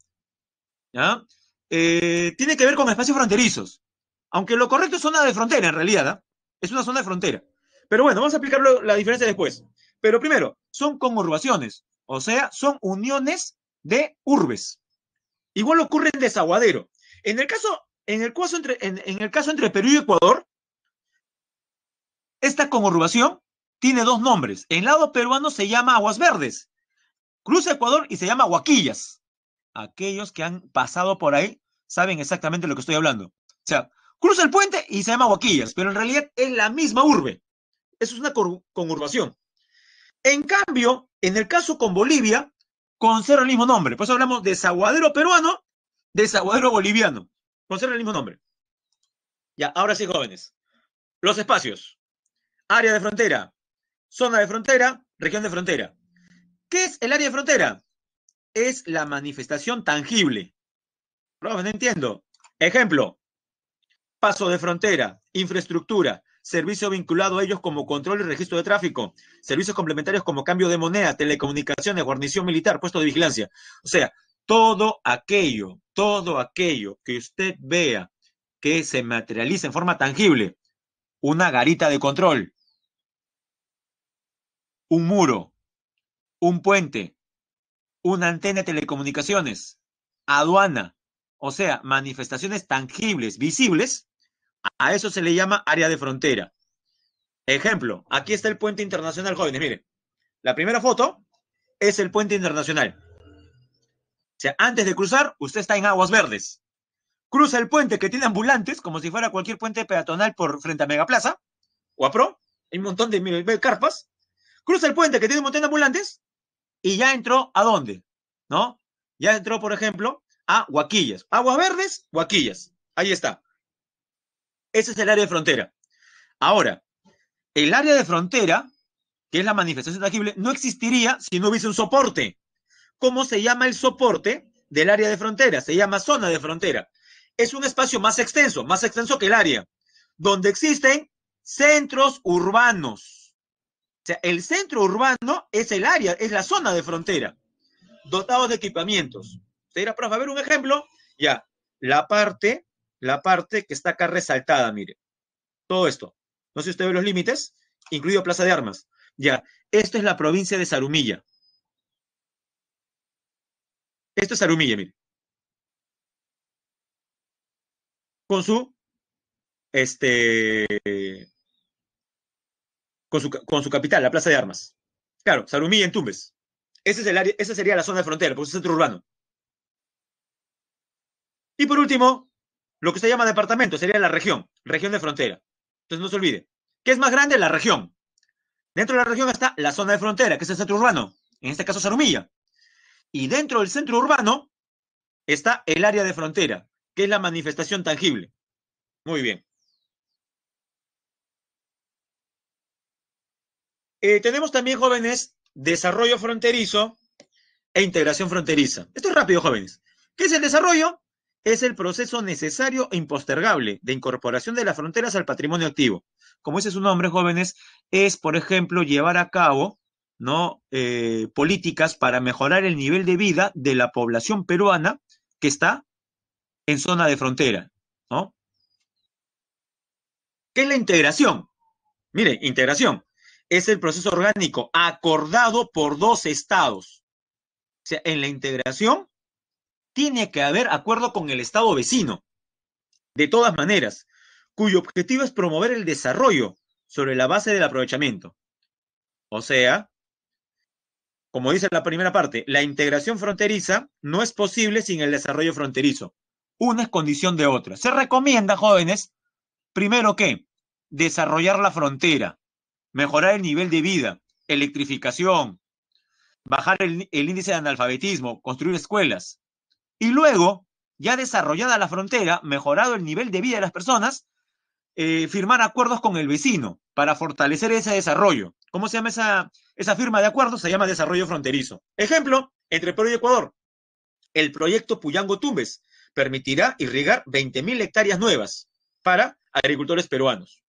Speaker 1: ¿ah? Eh, tiene que ver con espacios fronterizos. Aunque lo correcto es zona de frontera, en realidad. ¿ah? Es una zona de frontera. Pero bueno, vamos a explicar la diferencia después. Pero primero, son conurbaciones. O sea, son uniones de urbes. Igual ocurre en Desaguadero. En el caso, en el entre, en, el caso entre Perú y Ecuador, esta conurbación tiene dos nombres. En el lado peruano se llama Aguas Verdes. Cruza Ecuador y se llama Huaquillas. Aquellos que han pasado por ahí saben exactamente lo que estoy hablando. O sea, cruza el puente y se llama Huaquillas, pero en realidad es la misma urbe. Eso es una conurbación. En cambio, en el caso con Bolivia, conserva el mismo nombre. Por eso hablamos de desaguadero peruano, desaguadero boliviano. Conserva el mismo nombre. Ya, ahora sí, jóvenes. Los espacios. Área de frontera, zona de frontera, región de frontera. ¿Qué es el área de frontera? Es la manifestación tangible. no entiendo. Ejemplo, paso de frontera, infraestructura servicio vinculado a ellos como control y registro de tráfico, servicios complementarios como cambio de moneda, telecomunicaciones, guarnición militar, puesto de vigilancia. O sea, todo aquello, todo aquello que usted vea que se materializa en forma tangible, una garita de control, un muro, un puente, una antena de telecomunicaciones, aduana, o sea, manifestaciones tangibles, visibles, a eso se le llama área de frontera. Ejemplo, aquí está el puente internacional, jóvenes. Miren, la primera foto es el puente internacional. O sea, antes de cruzar, usted está en aguas verdes. Cruza el puente que tiene ambulantes, como si fuera cualquier puente peatonal por frente a Megaplaza o a Pro. Hay un montón de carpas. Cruza el puente que tiene un montón de ambulantes y ya entró a dónde, ¿no? Ya entró, por ejemplo, a Huaquillas. Aguas verdes, Guaquillas, Ahí está. Ese es el área de frontera. Ahora, el área de frontera, que es la manifestación tangible, no existiría si no hubiese un soporte. ¿Cómo se llama el soporte del área de frontera? Se llama zona de frontera. Es un espacio más extenso, más extenso que el área, donde existen centros urbanos. O sea, el centro urbano es el área, es la zona de frontera, dotado de equipamientos. Usted era, profe, a ver un ejemplo. Ya, la parte la parte que está acá resaltada, mire. Todo esto. No sé si usted ve los límites, incluido Plaza de Armas. Ya, esto es la provincia de Sarumilla. Esto es Sarumilla, mire. Con su, este, con su, capital, la Plaza de Armas. Claro, Sarumilla en Tumbes. Ese es el área, esa sería la zona de frontera, por su centro urbano. Y por último, lo que se llama departamento sería la región, región de frontera. Entonces no se olvide. ¿Qué es más grande? La región. Dentro de la región está la zona de frontera, que es el centro urbano, en este caso Sarumilla, Y dentro del centro urbano está el área de frontera, que es la manifestación tangible. Muy bien. Eh, tenemos también, jóvenes, desarrollo fronterizo e integración fronteriza. Esto es rápido, jóvenes. ¿Qué es el desarrollo? es el proceso necesario e impostergable de incorporación de las fronteras al patrimonio activo. Como ese es su nombre, jóvenes, es, por ejemplo, llevar a cabo ¿no? Eh, políticas para mejorar el nivel de vida de la población peruana que está en zona de frontera. ¿no? ¿Qué es la integración? Mire, integración es el proceso orgánico acordado por dos estados. O sea, en la integración tiene que haber acuerdo con el Estado vecino, de todas maneras, cuyo objetivo es promover el desarrollo sobre la base del aprovechamiento. O sea, como dice la primera parte, la integración fronteriza no es posible sin el desarrollo fronterizo. Una es condición de otra. Se recomienda, jóvenes, primero que desarrollar la frontera, mejorar el nivel de vida, electrificación, bajar el, índice de analfabetismo, construir escuelas, y luego, ya desarrollada la frontera, mejorado el nivel de vida de las personas, eh, firmar acuerdos con el vecino para fortalecer ese desarrollo. ¿Cómo se llama esa, esa firma de acuerdos? Se llama desarrollo fronterizo. Ejemplo, entre Perú y Ecuador, el proyecto Puyango-Tumbes permitirá irrigar 20.000 hectáreas nuevas para agricultores peruanos.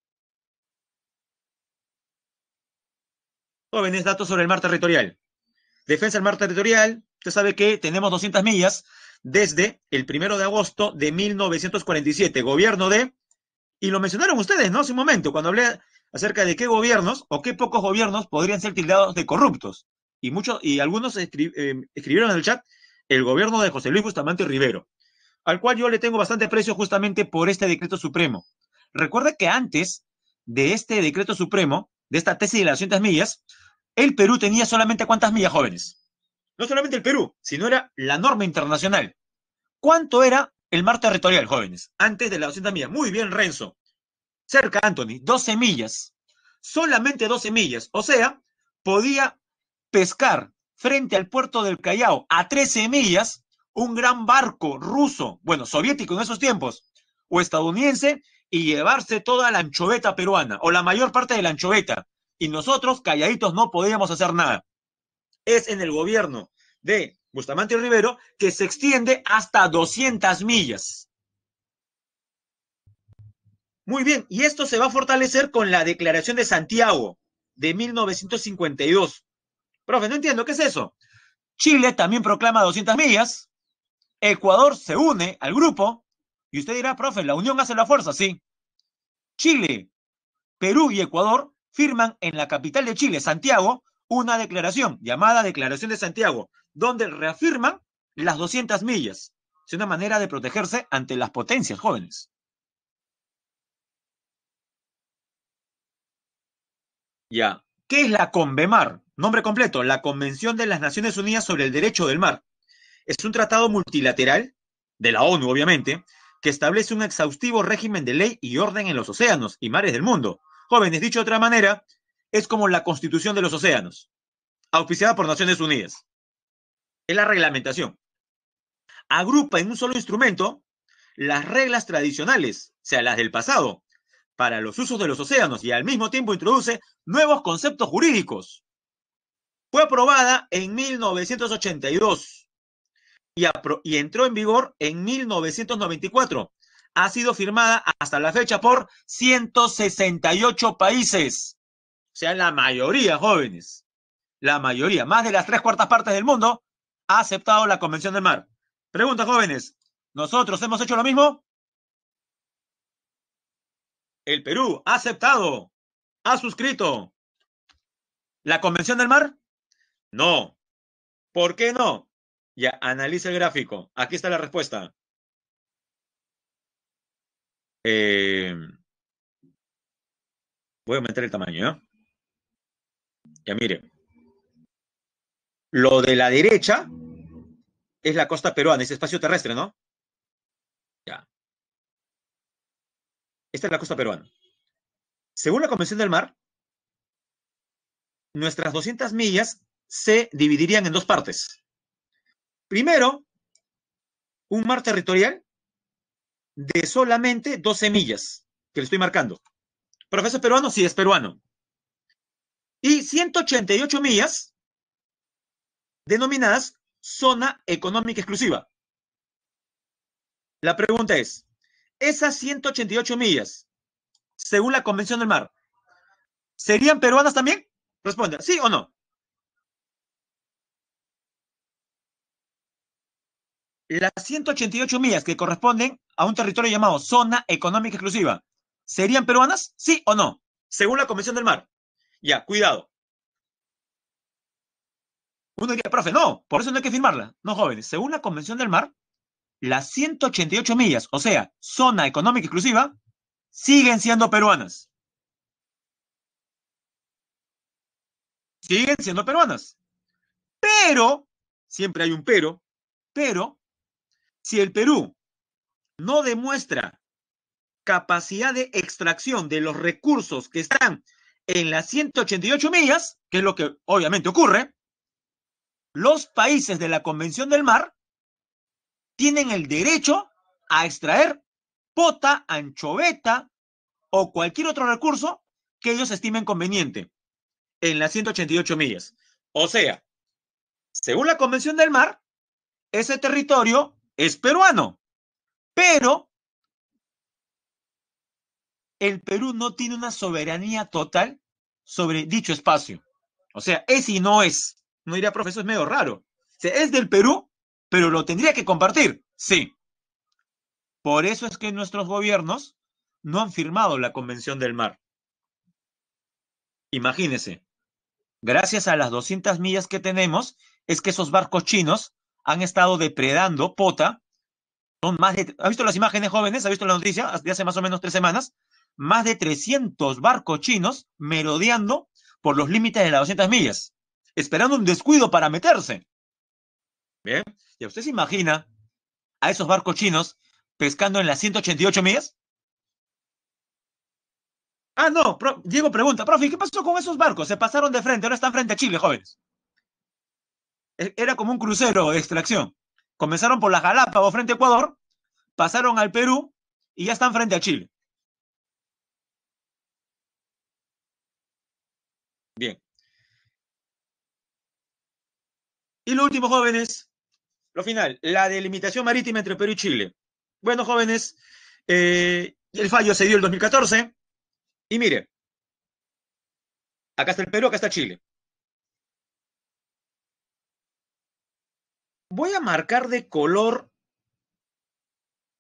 Speaker 1: Jóvenes, datos sobre el mar territorial. Defensa del mar territorial, usted sabe que tenemos 200 millas desde el primero de agosto de 1947, gobierno de, y lo mencionaron ustedes, ¿no? Hace un momento, cuando hablé acerca de qué gobiernos o qué pocos gobiernos podrían ser tildados de corruptos. Y, muchos, y algunos eh, escribieron en el chat el gobierno de José Luis Bustamante Rivero, al cual yo le tengo bastante precio justamente por este decreto supremo. Recuerda que antes de este decreto supremo, de esta tesis de las 200 millas, el Perú tenía solamente cuántas millas jóvenes? No solamente el Perú, sino era la norma internacional. ¿Cuánto era el mar territorial, jóvenes? Antes de la 200 millas. Muy bien, Renzo. Cerca, Anthony, 12 millas. Solamente 12 millas. O sea, podía pescar frente al puerto del Callao a 13 millas un gran barco ruso, bueno, soviético en esos tiempos, o estadounidense, y llevarse toda la anchoveta peruana, o la mayor parte de la anchoveta. Y nosotros, calladitos, no podíamos hacer nada es en el gobierno de Bustamante Rivero, que se extiende hasta 200 millas. Muy bien, y esto se va a fortalecer con la Declaración de Santiago de 1952. Profe, no entiendo, ¿qué es eso? Chile también proclama 200 millas, Ecuador se une al grupo, y usted dirá, profe, la unión hace la fuerza, sí. Chile, Perú y Ecuador firman en la capital de Chile, Santiago, una declaración llamada Declaración de Santiago, donde reafirman las 200 millas. Es una manera de protegerse ante las potencias jóvenes. Ya. ¿Qué es la CONVEMAR? Nombre completo, la Convención de las Naciones Unidas sobre el Derecho del Mar. Es un tratado multilateral, de la ONU obviamente, que establece un exhaustivo régimen de ley y orden en los océanos y mares del mundo. Jóvenes, dicho de otra manera, es como la constitución de los océanos, auspiciada por Naciones Unidas. Es la reglamentación. Agrupa en un solo instrumento las reglas tradicionales, o sea, las del pasado, para los usos de los océanos y al mismo tiempo introduce nuevos conceptos jurídicos. Fue aprobada en 1982 y, y entró en vigor en 1994. Ha sido firmada hasta la fecha por 168 países sea, la mayoría, jóvenes, la mayoría, más de las tres cuartas partes del mundo, ha aceptado la Convención del Mar. Pregunta, jóvenes, ¿nosotros hemos hecho lo mismo? El Perú ha aceptado, ha suscrito la Convención del Mar. No. ¿Por qué no? Ya, analice el gráfico. Aquí está la respuesta. Eh, voy a aumentar el tamaño. ¿eh? Ya mire, Lo de la derecha es la costa peruana, es espacio terrestre, ¿no? Ya. Esta es la costa peruana. Según la Convención del Mar, nuestras 200 millas se dividirían en dos partes. Primero, un mar territorial de solamente 12 millas, que le estoy marcando. Profesor peruano, sí, es peruano y 188 millas denominadas zona económica exclusiva. La pregunta es, esas 188 millas, según la Convención del Mar, ¿serían peruanas también? Responda, ¿sí o no? Las 188 millas que corresponden a un territorio llamado Zona Económica Exclusiva, ¿serían peruanas? ¿Sí o no? Según la Convención del Mar. Ya, cuidado. Uno diría, profe, no, por eso no hay que firmarla. No, jóvenes, según la Convención del Mar, las 188 millas, o sea, zona económica exclusiva, siguen siendo peruanas. Siguen siendo peruanas. Pero, siempre hay un pero, pero, si el Perú no demuestra capacidad de extracción de los recursos que están en las 188 millas, que es lo que obviamente ocurre, los países de la Convención del Mar tienen el derecho a extraer pota, anchoveta o cualquier otro recurso que ellos estimen conveniente en las 188 millas. O sea, según la Convención del Mar, ese territorio es peruano, pero el Perú no tiene una soberanía total sobre dicho espacio. O sea, es y no es. No diría, profesor, es medio raro. es del Perú, pero lo tendría que compartir. Sí. Por eso es que nuestros gobiernos no han firmado la Convención del Mar. Imagínense, gracias a las 200 millas que tenemos, es que esos barcos chinos han estado depredando pota. Son más ¿Ha visto las imágenes jóvenes? ¿Ha visto la noticia de hace más o menos tres semanas? más de 300 barcos chinos merodeando por los límites de las 200 millas, esperando un descuido para meterse. ¿Bien? ¿Y usted se imagina a esos barcos chinos pescando en las 188 millas? Ah, no, Diego pregunta, profe, ¿qué pasó con esos barcos? Se pasaron de frente, ahora están frente a Chile, jóvenes. E, era como un crucero de extracción. Comenzaron por las o frente a Ecuador, pasaron al Perú y ya están frente a Chile. Y lo último, jóvenes, lo final, la delimitación marítima entre Perú y Chile. Bueno, jóvenes, eh, el fallo se dio el 2014. Y mire, acá está el Perú, acá está Chile. Voy a marcar de color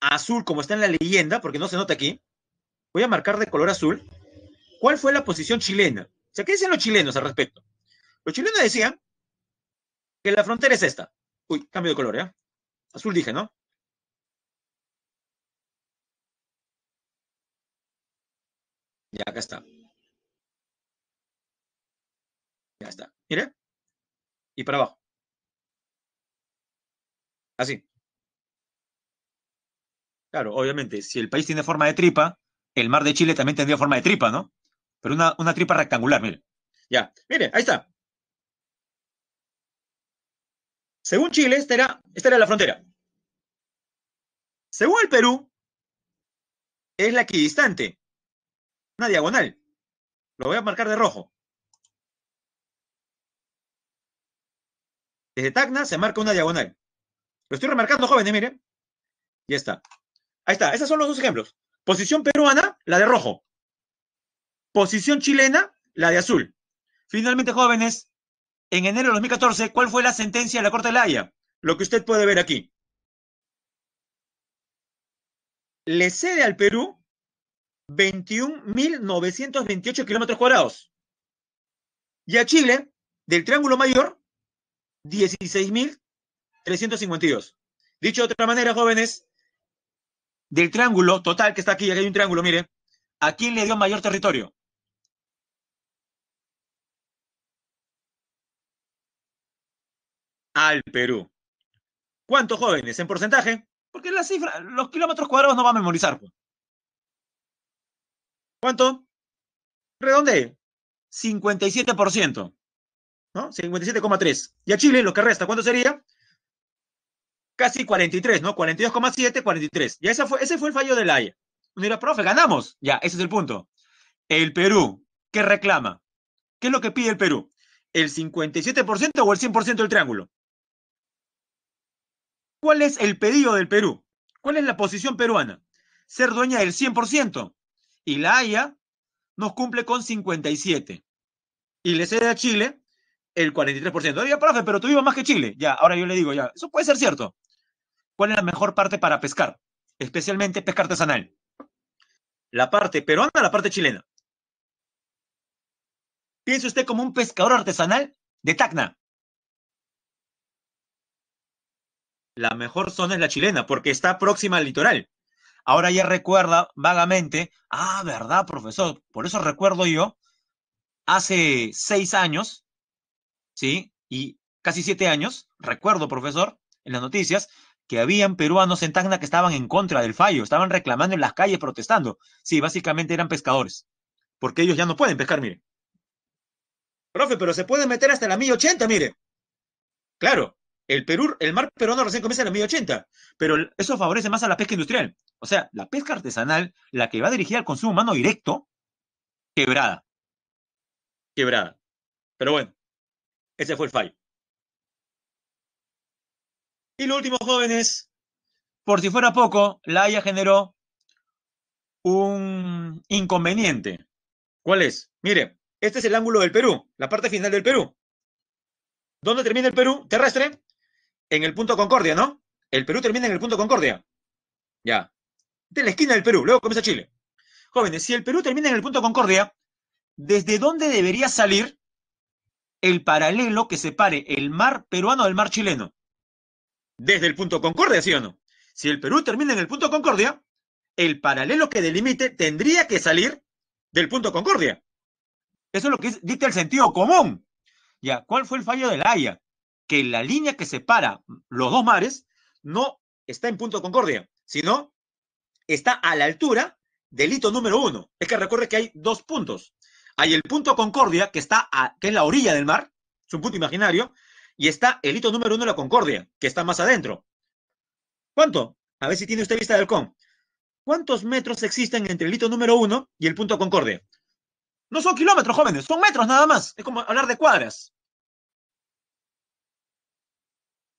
Speaker 1: azul, como está en la leyenda, porque no se nota aquí. Voy a marcar de color azul. ¿Cuál fue la posición chilena? O sea, ¿qué dicen los chilenos al respecto? Los chilenos decían que la frontera es esta. Uy, cambio de color, ¿ya? ¿eh? Azul dije, ¿no? Ya, acá está. Ya está. Mire. Y para abajo. Así. Claro, obviamente, si el país tiene forma de tripa, el mar de Chile también tendría forma de tripa, ¿no? Pero una, una tripa rectangular, mire. Ya, mire, ahí está. Según Chile, esta era, la frontera. Según el Perú, es la equidistante, una diagonal. Lo voy a marcar de rojo. Desde Tacna se marca una diagonal. Lo estoy remarcando, jóvenes, miren. Ya está. Ahí está. Esos son los dos ejemplos. Posición peruana, la de rojo. Posición chilena, la de azul. Finalmente, jóvenes, en enero de 2014, ¿cuál fue la sentencia de la Corte de la Haya? Lo que usted puede ver aquí. Le cede al Perú 21.928 kilómetros cuadrados. Y a Chile, del Triángulo Mayor, 16.352. Dicho de otra manera, jóvenes, del triángulo total que está aquí, aquí hay un triángulo, mire, ¿a quién le dio mayor territorio? al Perú. ¿Cuántos jóvenes? En porcentaje. Porque la cifra, los kilómetros cuadrados no va a memorizar. Pues. ¿Cuánto? Redonde. 57%. ¿No? 57,3. Y a Chile, lo que resta, ¿cuánto sería? Casi 43, ¿no? 42,7, 43. Y ese fue, ese fue el fallo de la Haya. Mira, profe, ganamos. Ya, ese es el punto. El Perú, ¿qué reclama? ¿Qué es lo que pide el Perú? ¿El 57% o el 100% del triángulo? ¿Cuál es el pedido del Perú? ¿Cuál es la posición peruana? Ser dueña del 100%. Y la Haya nos cumple con 57. Y le cede a Chile el 43%. Diga profe, pero tú vivas más que Chile. Ya, ahora yo le digo, ya, eso puede ser cierto. ¿Cuál es la mejor parte para pescar? Especialmente pesca artesanal. La parte peruana, la parte chilena. Piense usted como un pescador artesanal de Tacna. la mejor zona es la chilena, porque está próxima al litoral. Ahora ya recuerda vagamente, ah, verdad, profesor, por eso recuerdo yo, hace seis años, ¿sí? Y casi siete años, recuerdo, profesor, en las noticias, que habían peruanos en Tacna que estaban en contra del fallo, estaban reclamando en las calles, protestando. Sí, básicamente eran pescadores, porque ellos ya no pueden pescar, mire. Profe, pero se pueden meter hasta la 1080, mire. Claro, el, Perú, el mar peruano recién comienza en los 1080, pero eso favorece más a la pesca industrial. O sea, la pesca artesanal, la que va dirigida al consumo humano directo, quebrada. Quebrada. Pero bueno, ese fue el fallo. Y lo último, jóvenes, por si fuera poco, la Haya generó un inconveniente. ¿Cuál es? Mire, este es el ángulo del Perú, la parte final del Perú. ¿Dónde termina el Perú? Terrestre en el punto Concordia, ¿no? El Perú termina en el punto Concordia. Ya. De la esquina del Perú, luego comienza Chile. Jóvenes, si el Perú termina en el punto Concordia, ¿desde dónde debería salir el paralelo que separe el mar peruano del mar chileno? Desde el punto Concordia, ¿sí o no? Si el Perú termina en el punto Concordia, el paralelo que delimite tendría que salir del punto Concordia. Eso es lo que dicta el sentido común. Ya, ¿cuál fue el fallo de la Haya? que la línea que separa los dos mares no está en punto de concordia, sino está a la altura del hito número uno. Es que recuerde que hay dos puntos. Hay el punto Concordia, que está en que es la orilla del mar, es un punto imaginario, y está el hito número uno de la Concordia, que está más adentro. ¿Cuánto? A ver si tiene usted vista del con. ¿Cuántos metros existen entre el hito número uno y el punto Concordia? No son kilómetros, jóvenes, son metros nada más. Es como hablar de cuadras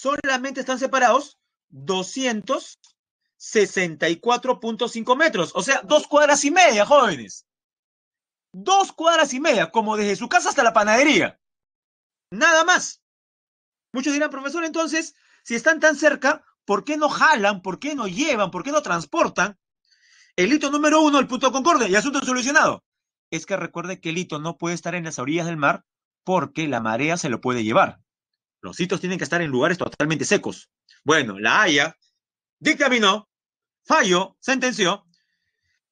Speaker 1: solamente están separados 264.5 metros, o sea, dos cuadras y media, jóvenes. Dos cuadras y media, como desde su casa hasta la panadería. Nada más. Muchos dirán, profesor, entonces, si están tan cerca, ¿por qué no jalan? ¿Por qué no llevan? ¿Por qué no transportan? El hito número uno, el punto concorde, concordia, y asunto solucionado. Es que recuerde que el hito no puede estar en las orillas del mar porque la marea se lo puede llevar. Los sitios tienen que estar en lugares totalmente secos. Bueno, la Haya dictaminó, falló, sentenció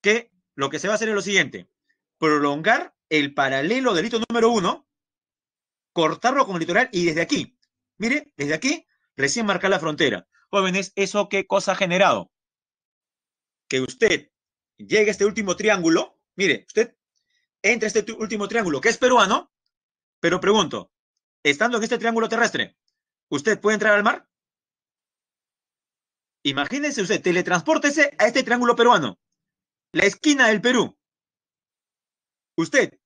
Speaker 1: que lo que se va a hacer es lo siguiente: prolongar el paralelo delito número uno, cortarlo con el litoral y desde aquí, mire, desde aquí recién marcar la frontera. Jóvenes, ¿eso qué cosa ha generado? Que usted llegue a este último triángulo, mire, usted entra a este último triángulo que es peruano, pero pregunto, estando en este triángulo terrestre, ¿usted puede entrar al mar? Imagínense usted, teletranspórtese a este triángulo peruano, la esquina del Perú. ¿Usted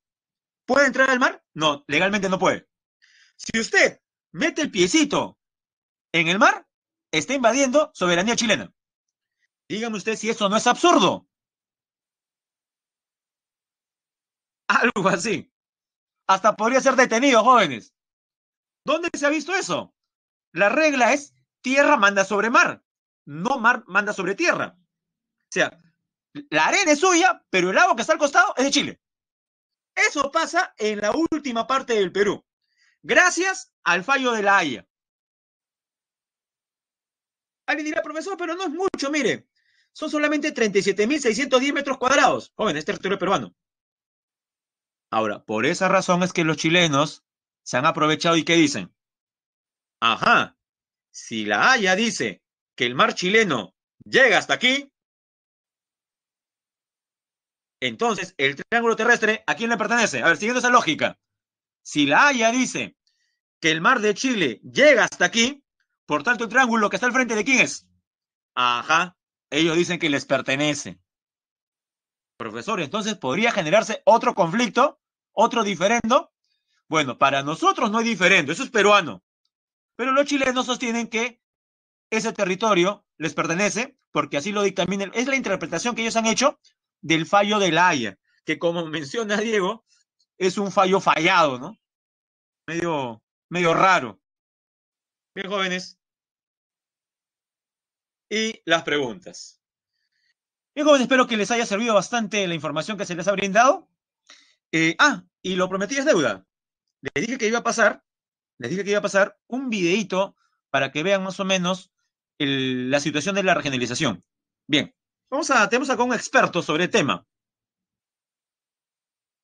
Speaker 1: puede entrar al mar? No, legalmente no puede. Si usted mete el piecito en el mar, está invadiendo soberanía chilena. Dígame usted si eso no es absurdo. Algo así. Hasta podría ser detenido, jóvenes. ¿Dónde se ha visto eso? La regla es tierra manda sobre mar, no mar manda sobre tierra. O sea, la arena es suya, pero el agua que está al costado es de Chile. Eso pasa en la última parte del Perú, gracias al fallo de la Haya. Alguien dirá, profesor, pero no es mucho, mire, son solamente 37.610 metros cuadrados. Joven, este territorio peruano. Ahora, por esa razón es que los chilenos se han aprovechado y qué dicen. Ajá, si la Haya dice que el mar chileno llega hasta aquí, entonces el triángulo terrestre, ¿a quién le pertenece? A ver, siguiendo esa lógica, si la Haya dice que el mar de Chile llega hasta aquí, por tanto el triángulo que está al frente de quién es? Ajá, ellos dicen que les pertenece. Profesor, entonces podría generarse otro conflicto, otro diferendo, bueno, para nosotros no es diferente, eso es peruano. Pero los chilenos sostienen que ese territorio les pertenece porque así lo dictaminen. Es la interpretación que ellos han hecho del fallo de la Haya, que como menciona Diego, es un fallo fallado, ¿no? Medio, medio raro. Bien, jóvenes. Y las preguntas. Bien, jóvenes, espero que les haya servido bastante la información que se les ha brindado. Eh, ah, y lo prometí es deuda les dije que iba a pasar, les dije que iba a pasar un videito para que vean más o menos la situación de la regionalización. Bien, vamos a, tenemos acá un experto sobre el tema.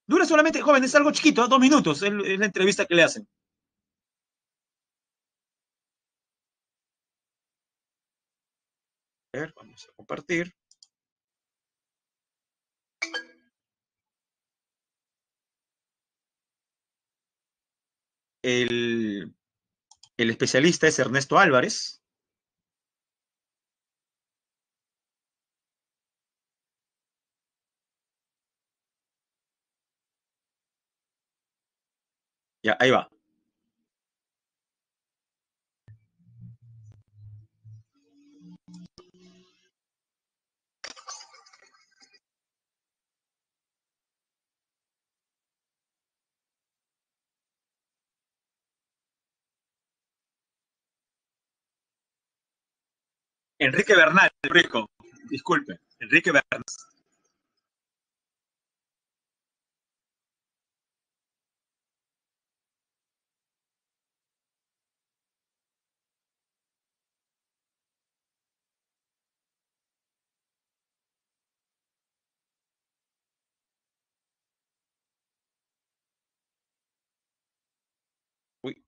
Speaker 1: Dura solamente, joven, es algo chiquito, dos minutos, es, es la entrevista que le hacen. A ver, vamos a compartir. El, especialista es Ernesto Álvarez.
Speaker 2: Ya, ahí va. Enrique Bernal, rico. Disculpe, Enrique Bernal. Uy.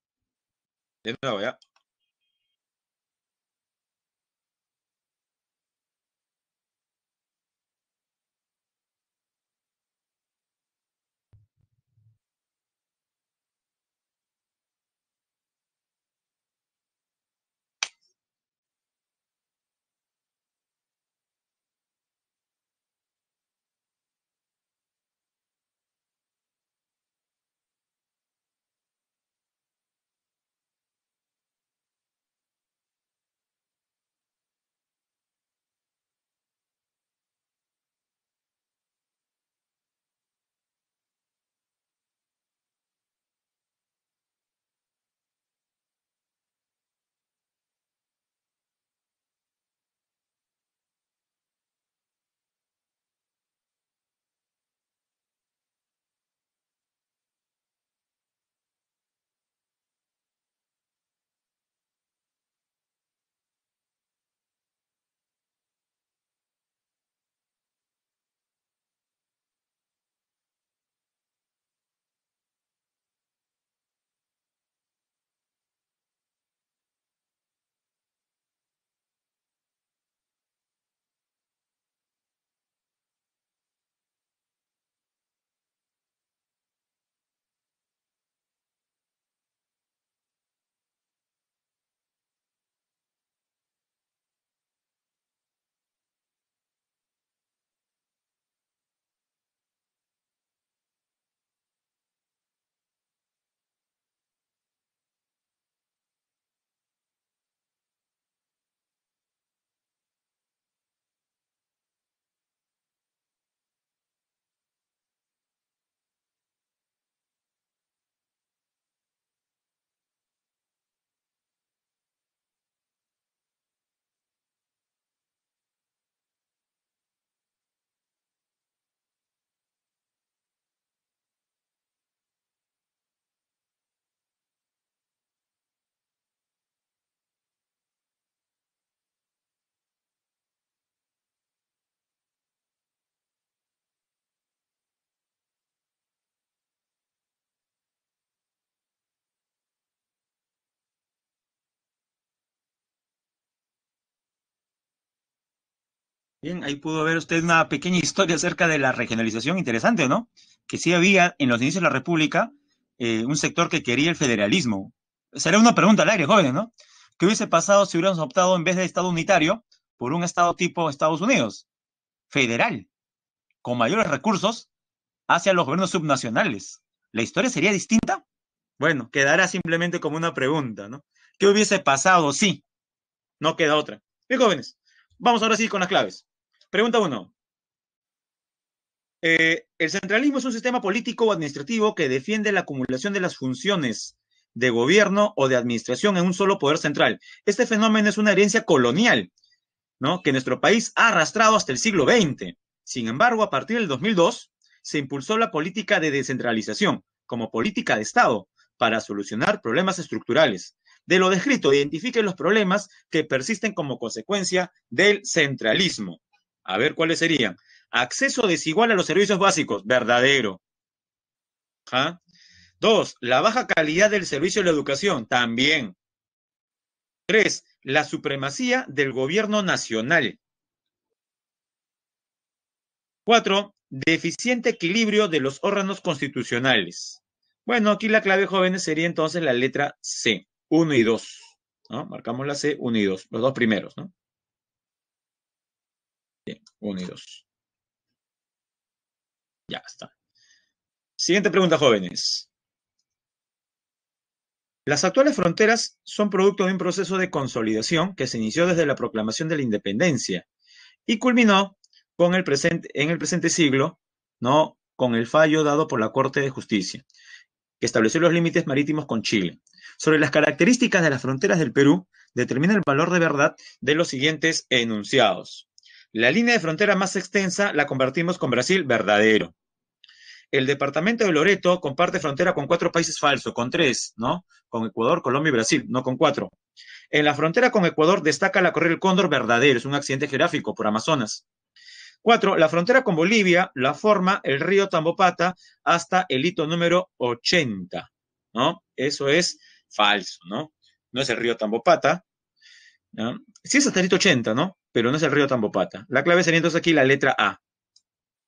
Speaker 2: De ya.
Speaker 1: Bien, ahí pudo ver usted una pequeña historia acerca de la regionalización, interesante, ¿no? Que sí había en los inicios de la República eh, un sector que quería el federalismo. Será una pregunta al aire, joven, ¿no? ¿Qué hubiese pasado si hubiéramos optado en vez de Estado unitario por un Estado tipo Estados Unidos? Federal, con mayores recursos hacia los gobiernos subnacionales. ¿La historia sería distinta? Bueno, quedará simplemente como una pregunta, ¿no? ¿Qué hubiese pasado si? no queda otra. Bien, jóvenes, vamos ahora sí con las claves. Pregunta uno. Eh, el centralismo es un sistema político o administrativo que defiende la acumulación de las funciones de gobierno o de administración en un solo poder central. Este fenómeno es una herencia colonial, ¿no? Que nuestro país ha arrastrado hasta el siglo XX. Sin embargo, a partir del 2002 se impulsó la política de descentralización como política de Estado para solucionar problemas estructurales. De lo descrito, identifique los problemas que persisten como consecuencia del centralismo. A ver cuáles serían. Acceso desigual a los servicios básicos, verdadero. ¿Ah? Dos, la baja calidad del servicio de la educación, también. Tres, la supremacía del gobierno nacional. Cuatro, deficiente equilibrio de los órganos constitucionales. Bueno, aquí la clave jóvenes sería entonces la letra C, 1 y 2. Marcamos la C, uno y dos. los dos primeros, ¿no? Bien, Ya está. Siguiente pregunta, jóvenes. Las actuales fronteras son producto de un proceso de consolidación que se inició desde la proclamación de la independencia y culminó con el presente, en el presente siglo, ¿no? con el fallo dado por la Corte de Justicia, que estableció los límites marítimos con Chile. Sobre las características de las fronteras del Perú, determina el valor de verdad de los siguientes enunciados. La línea de frontera más extensa la compartimos con Brasil, verdadero. El departamento de Loreto comparte frontera con cuatro países falsos, con tres, ¿no? Con Ecuador, Colombia y Brasil, no con cuatro. En la frontera con Ecuador destaca la correr el Cóndor, verdadero, es un accidente geográfico por Amazonas. Cuatro, la frontera con Bolivia la forma el río Tambopata hasta el hito número 80, ¿no? Eso es falso, ¿no? No es el río Tambopata. Sí es hasta el hito 80, ¿no? pero no es el río Tambopata. La clave sería entonces aquí la letra A.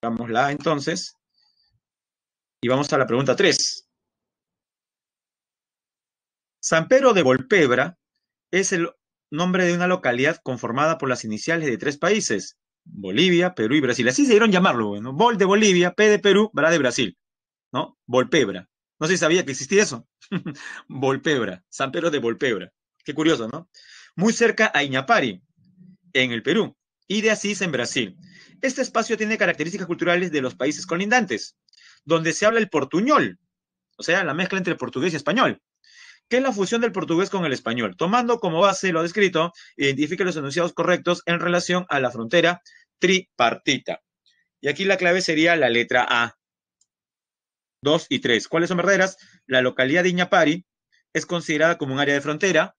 Speaker 1: Vamos la entonces. Y vamos a la pregunta 3. San Pedro de Volpebra es el nombre de una localidad conformada por las iniciales de tres países, Bolivia, Perú y Brasil. Así se dieron llamarlo, bueno, Vol de Bolivia, P de Perú, Bra de Brasil, ¿no? Volpebra. No sé si sabía que existía eso. Volpebra, San Pedro de Volpebra. Qué curioso, ¿no? Muy cerca a Iñapari, en el Perú y de Asís en Brasil. Este espacio tiene características culturales de los países colindantes, donde se habla el portuñol, o sea, la mezcla entre portugués y español, que es la fusión del portugués con el español. Tomando como base lo descrito, identifique los enunciados correctos en relación a la frontera tripartita. Y aquí la clave sería la letra A. Dos y tres. ¿Cuáles son verdaderas? La localidad de Iñapari es considerada como un área de frontera,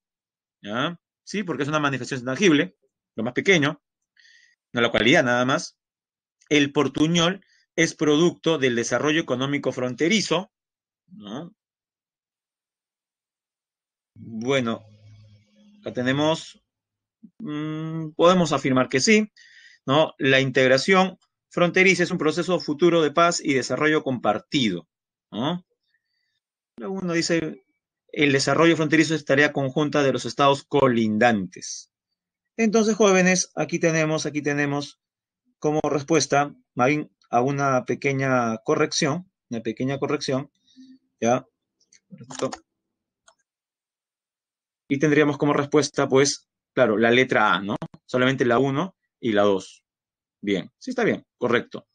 Speaker 1: ¿ya? ¿sí? Porque es una manifestación intangible, lo más pequeño, no la cualidad nada más, el portuñol es producto del desarrollo económico fronterizo, Bueno, acá tenemos, mm, podemos afirmar que sí, ¿no? La integración fronteriza es un proceso futuro de paz y desarrollo compartido, ¿no? Uno dice, el desarrollo fronterizo es tarea conjunta de los estados colindantes. Entonces, jóvenes, aquí tenemos, aquí tenemos como respuesta, a una pequeña corrección, una pequeña corrección, ¿ya? Y tendríamos como respuesta, pues, claro, la letra A, ¿no? Solamente la 1 y la 2. Bien, sí está bien, correcto.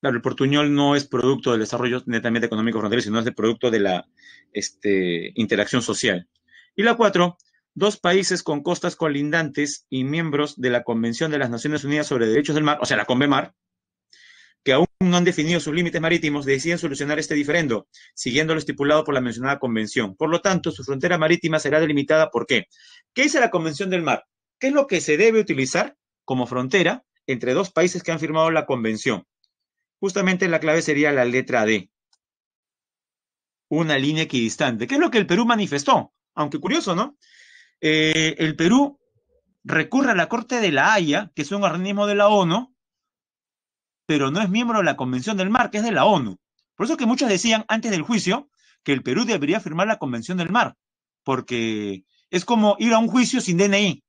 Speaker 1: Claro, el portuñol no es producto del desarrollo netamente económico fronterizo, sino es el producto de la este, interacción social. Y la 4 dos países con costas colindantes y miembros de la Convención de las Naciones Unidas sobre Derechos del Mar, o sea, la CONVEMAR, que aún no han definido sus límites marítimos, deciden solucionar este diferendo, siguiendo lo estipulado por la mencionada convención. Por lo tanto, su frontera marítima será delimitada por qué. ¿Qué dice la Convención del Mar? ¿Qué es lo que se debe utilizar como frontera entre dos países que han firmado la convención? Justamente la clave sería la letra D. Una línea equidistante. ¿Qué es lo que el Perú manifestó? Aunque curioso, ¿no? Eh, el Perú recurre a la Corte de la Haya, que es un organismo de la ONU, pero no es miembro de la Convención del Mar, que es de la ONU. Por eso que muchos decían antes del juicio que el Perú debería firmar la Convención del Mar, porque es como ir a un juicio sin DNI.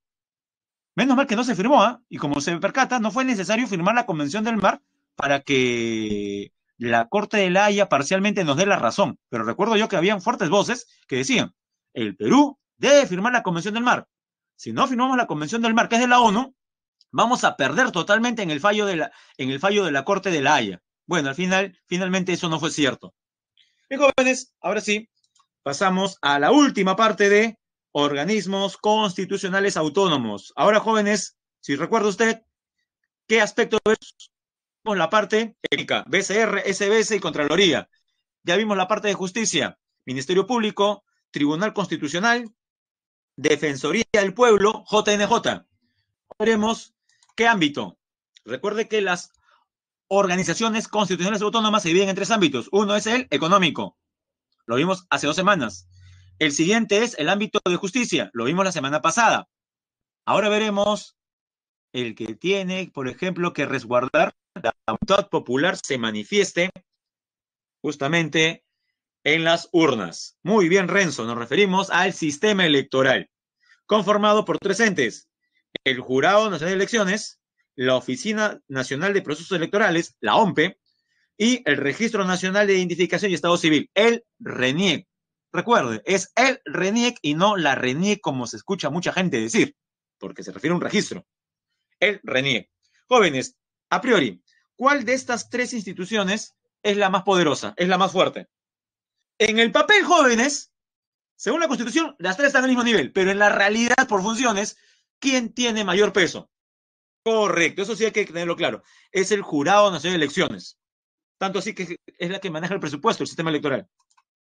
Speaker 1: Menos mal que no se firmó, ¿ah? y como se percata, no fue necesario firmar la Convención del Mar para que la Corte de la Haya parcialmente nos dé la razón. Pero recuerdo yo que habían fuertes voces que decían, el Perú debe firmar la Convención del Mar. Si no firmamos la Convención del Mar, que es de la ONU, vamos a perder totalmente en el fallo de la, en el fallo de la Corte de la Haya. Bueno, al final, finalmente eso no fue cierto. Bien, jóvenes, ahora sí, pasamos a la última parte de organismos constitucionales autónomos. Ahora, jóvenes, si recuerda usted, ¿qué aspecto vemos? La parte ética, BCR, SBS y Contraloría. Ya vimos la parte de justicia, Ministerio Público, Tribunal Constitucional, Defensoría del Pueblo, JNJ. Veremos qué ámbito. Recuerde que las organizaciones constitucionales autónomas se dividen en tres ámbitos. Uno es el económico. Lo vimos hace dos semanas. El siguiente es el ámbito de justicia. Lo vimos la semana pasada. Ahora veremos el que tiene, por ejemplo, que resguardar la voluntad popular se manifieste justamente en las urnas. Muy bien, Renzo, nos referimos al sistema electoral, conformado por tres entes, el Jurado Nacional de Elecciones, la Oficina Nacional de Procesos Electorales, la OMPE, y el Registro Nacional de Identificación y Estado Civil, el RENIEC. Recuerde, es el RENIEC y no la RENIEC como se escucha mucha gente decir, porque se refiere a un registro. El RENIEC. Jóvenes, a priori, ¿cuál de estas tres instituciones es la más poderosa, es la más fuerte? En el papel, jóvenes, según la Constitución, las tres están al mismo nivel, pero en la realidad, por funciones, ¿quién tiene mayor peso? Correcto, eso sí hay que tenerlo claro. Es el Jurado Nacional de Elecciones. Tanto así que es la que maneja el presupuesto, el sistema electoral.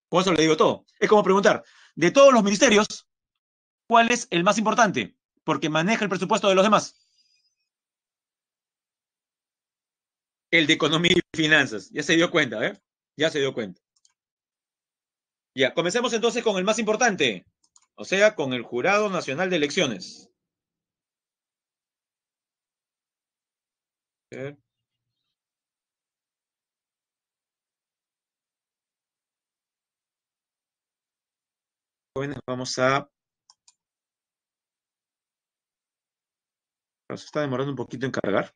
Speaker 1: Por eso le digo todo. Es como preguntar, de todos los ministerios, ¿cuál es el más importante? Porque maneja el presupuesto de los demás. El de Economía y Finanzas. Ya se dio cuenta, ¿eh? Ya se dio cuenta. Ya, comencemos entonces con el más importante, o sea, con el Jurado Nacional de Elecciones. Bueno, vamos a... Se está demorando un poquito en cargar.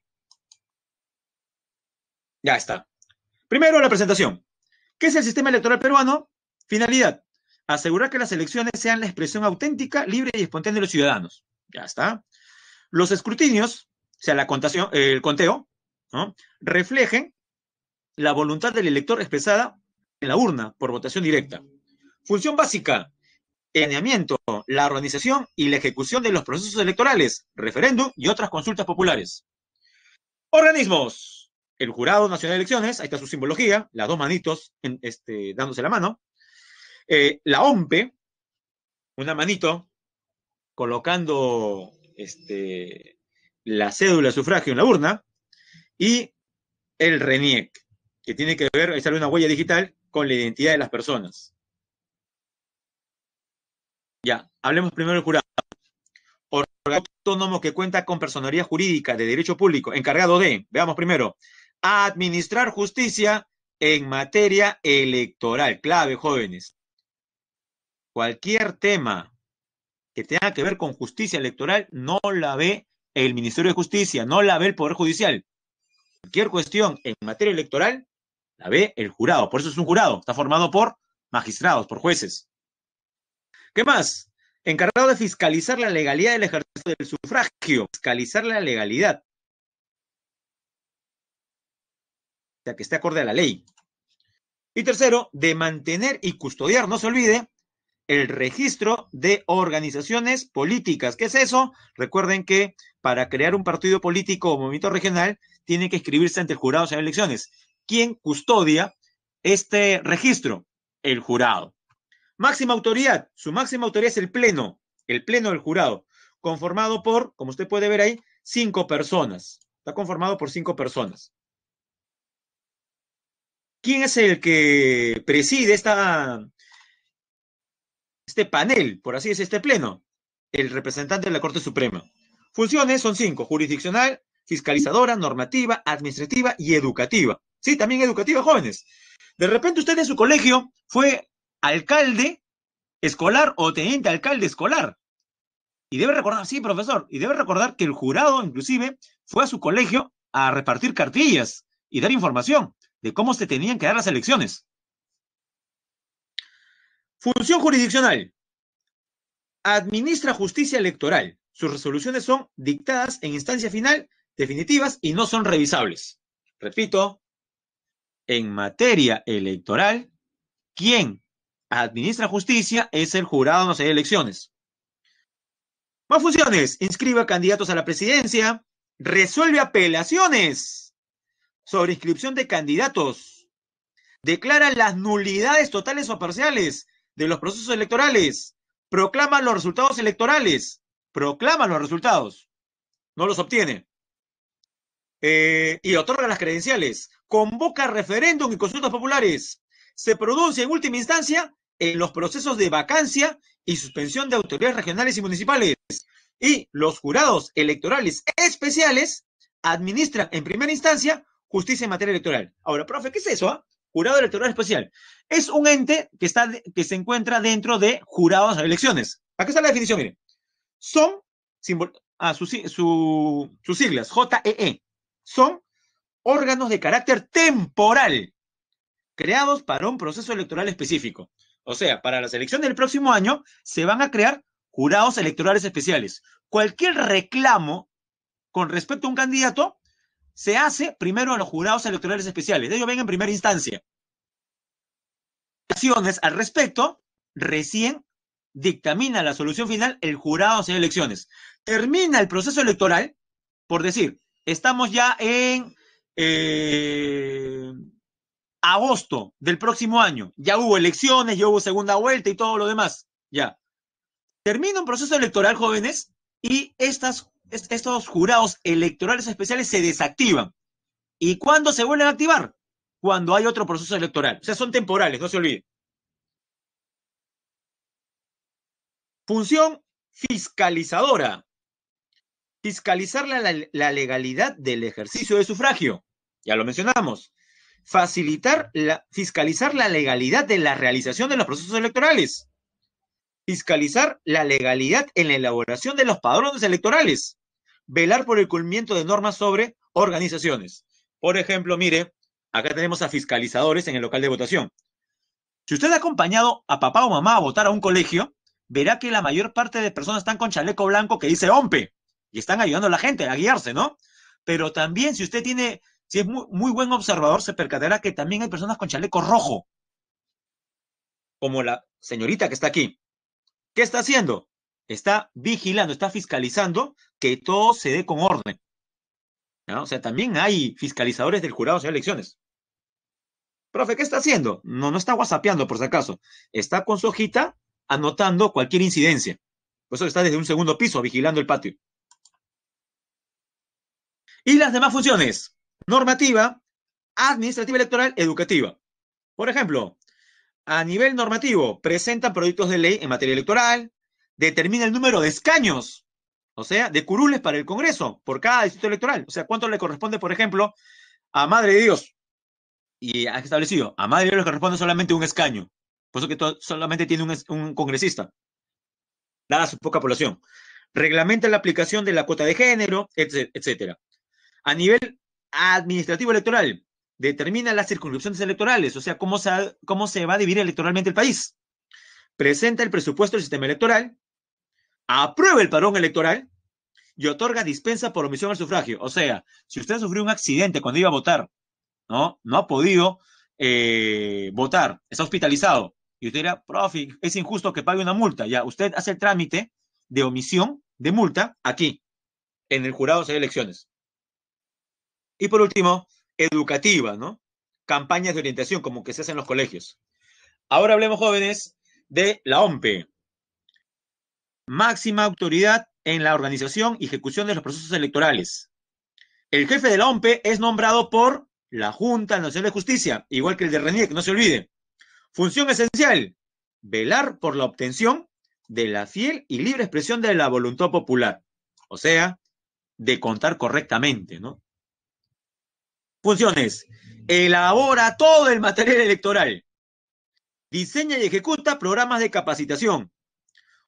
Speaker 1: Ya está. Primero la presentación. ¿Qué es el sistema electoral peruano? Finalidad, asegurar que las elecciones sean la expresión auténtica, libre y espontánea de los ciudadanos. Ya está. Los escrutinios, o sea, la contación, el conteo, ¿no? reflejen la voluntad del elector expresada en la urna por votación directa. Función básica, planeamiento, la organización y la ejecución de los procesos electorales, referéndum y otras consultas populares. Organismos, el Jurado Nacional de Elecciones, ahí está su simbología, las dos manitos en, este, dándose la mano. Eh, la OMPE, una manito, colocando este, la cédula de sufragio en la urna, y el RENIEC, que tiene que ver, ahí sale una huella digital, con la identidad de las personas. Ya, hablemos primero del jurado. autónomo que cuenta con personería jurídica de derecho público, encargado de, veamos primero, administrar justicia en materia electoral. Clave, jóvenes cualquier tema que tenga que ver con justicia electoral no la ve el Ministerio de Justicia, no la ve el Poder Judicial. Cualquier cuestión en materia electoral la ve el jurado. Por eso es un jurado. Está formado por magistrados, por jueces. ¿Qué más? Encargado de fiscalizar la legalidad del ejercicio del sufragio. Fiscalizar la legalidad. O sea, que esté acorde a la ley. Y tercero, de mantener y custodiar, no se olvide, el registro de organizaciones políticas. ¿Qué es eso? Recuerden que para crear un partido político o movimiento regional tiene que escribirse ante el jurado en elecciones. ¿Quién custodia este registro? El jurado. Máxima autoridad. Su máxima autoridad es el pleno, el pleno del jurado, conformado por, como usted puede ver ahí, cinco personas. Está conformado por cinco personas. ¿Quién es el que preside esta este panel, por así es, este pleno, el representante de la Corte Suprema. Funciones son cinco, jurisdiccional, fiscalizadora, normativa, administrativa y educativa. Sí, también educativa, jóvenes. De repente usted en su colegio fue alcalde escolar o teniente alcalde escolar. Y debe recordar, sí, profesor, y debe recordar que el jurado inclusive fue a su colegio a repartir cartillas y dar información de cómo se tenían que dar las elecciones. Función jurisdiccional. Administra justicia electoral. Sus resoluciones son dictadas en instancia final, definitivas y no son revisables. Repito, en materia electoral, quien administra justicia es el jurado no las de elecciones. Más funciones. Inscriba candidatos a la presidencia. Resuelve apelaciones sobre inscripción de candidatos. Declara las nulidades totales o parciales de los procesos electorales. proclama los resultados electorales. proclama los resultados. No los obtiene. Eh, y otorga las credenciales. Convoca referéndum y consultas populares. Se produce en última instancia en los procesos de vacancia y suspensión de autoridades regionales y municipales. Y los jurados electorales especiales administran en primera instancia justicia en materia electoral. Ahora, profe, ¿qué es eso? Ah? Jurado Electoral Especial. Es un ente que, está, que se encuentra dentro de jurados de elecciones. Aquí está la definición, miren. Son, ah, sus siglas, JEE, e. son órganos de carácter temporal creados para un proceso electoral específico. O sea, para las elecciones del próximo año se van a crear jurados electorales especiales. Cualquier reclamo con respecto a un candidato se hace primero a los jurados electorales especiales. De Ellos ven en primera instancia. Acciones al respecto, recién dictamina la solución final el jurado de elecciones. Termina el proceso electoral, por decir, estamos ya en eh, agosto del próximo año. Ya hubo elecciones, ya hubo segunda vuelta y todo lo demás. Ya. Termina un proceso electoral, jóvenes, y estas estos jurados electorales especiales se desactivan. ¿Y cuándo se vuelven a activar? Cuando hay otro proceso electoral. O sea, son temporales, no se olviden. Función fiscalizadora. Fiscalizar la, legalidad del ejercicio de sufragio. Ya lo mencionamos. Facilitar la, fiscalizar la legalidad de la realización de los procesos electorales fiscalizar la legalidad en la elaboración de los padrones electorales, velar por el cumplimiento de normas sobre organizaciones. Por ejemplo, mire, acá tenemos a fiscalizadores en el local de votación. Si usted ha acompañado a papá o mamá a votar a un colegio, verá que la mayor parte de personas están con chaleco blanco que dice OMPE y están ayudando a la gente a guiarse, ¿no? Pero también si usted tiene, si es muy, muy buen observador, se percatará que también hay personas con chaleco rojo, como la señorita que está aquí. ¿Qué está haciendo? está vigilando, está fiscalizando que todo se dé con orden. O sea, también hay fiscalizadores del jurado de elecciones. Profe, ¿qué está haciendo? No, no está whatsappeando, por si acaso. Está con su hojita anotando cualquier incidencia. Por eso está desde un segundo piso, vigilando el patio. Y las demás funciones. Normativa, administrativa electoral, educativa. Por ejemplo, a nivel normativo, presentan proyectos de ley en materia electoral, determina el número de escaños, o sea, de curules para el Congreso por cada distrito electoral. O sea, cuánto le corresponde, por ejemplo, a Madre de Dios. Y ha establecido, a Madre de Dios le corresponde solamente un escaño, por eso que solamente tiene un, congresista, dada su poca población. Reglamenta la aplicación de la cuota de género, etcétera. A nivel administrativo electoral, determina las circunscripciones electorales, o sea, cómo cómo se va a dividir electoralmente el país. Presenta el presupuesto del sistema electoral, aprueba el parón electoral y otorga dispensa por omisión al sufragio. O sea, si usted sufrió un accidente cuando iba a votar, ¿no? No ha podido eh, votar, está hospitalizado. Y usted dirá, profe, es injusto que pague una multa. Ya, usted hace el trámite de omisión de multa aquí, en el jurado de elecciones. Y por último, educativa, ¿no? Campañas de orientación, como que se hacen en los colegios. Ahora hablemos, jóvenes, de la OMPE, máxima autoridad en la organización y ejecución de los procesos electorales. El jefe de la OMPE es nombrado por la Junta Nacional de Justicia, igual que el de que no se olvide. Función esencial, velar por la obtención de la fiel y libre expresión de la voluntad popular, o sea, de contar correctamente, Funciones, elabora todo el material electoral, diseña y ejecuta programas de capacitación,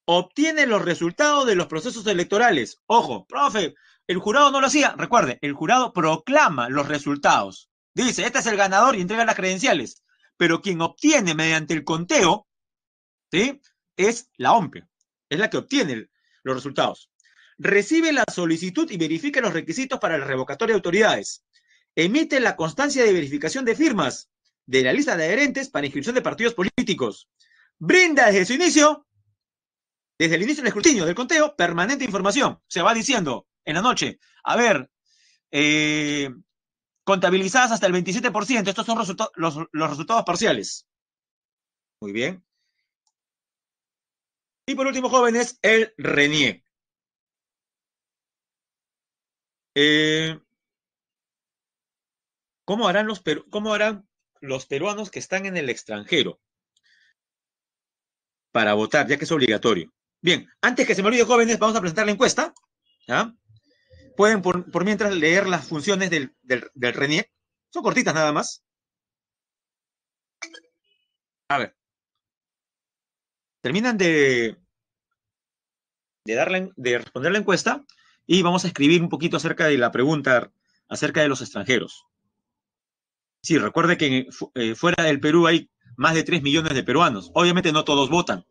Speaker 1: obtiene los resultados de los procesos electorales. Ojo, profe, el jurado no lo hacía. Recuerde, el jurado proclama los resultados. Dice, este es el ganador y entrega las credenciales. Pero quien obtiene mediante el conteo, ¿sí? Es la OMPE. Es la que obtiene los resultados. Recibe la solicitud y verifica los requisitos para la revocatoria de autoridades. Emite la constancia de verificación de firmas de la lista de adherentes para inscripción de partidos políticos. Brinda desde su inicio desde el inicio del escrutinio, del conteo, permanente información. Se va diciendo en la noche, a ver, eh, contabilizadas hasta el 27%, estos son los, resultados parciales. Muy bien. Y por último, jóvenes, el RENIE. Eh, harán los ¿Cómo harán los peruanos que están en el extranjero para votar, ya que es obligatorio? Bien, antes que se me olvide, jóvenes, vamos a presentar la encuesta. Pueden, por, mientras, leer las funciones del, del, RENIEC. Son cortitas nada más. A ver. Terminan de, de, darle, de responder la encuesta y vamos a escribir un poquito acerca de la pregunta acerca de los extranjeros. Sí, recuerde que eh, fuera del Perú hay más de 3 millones de peruanos. Obviamente no todos votan.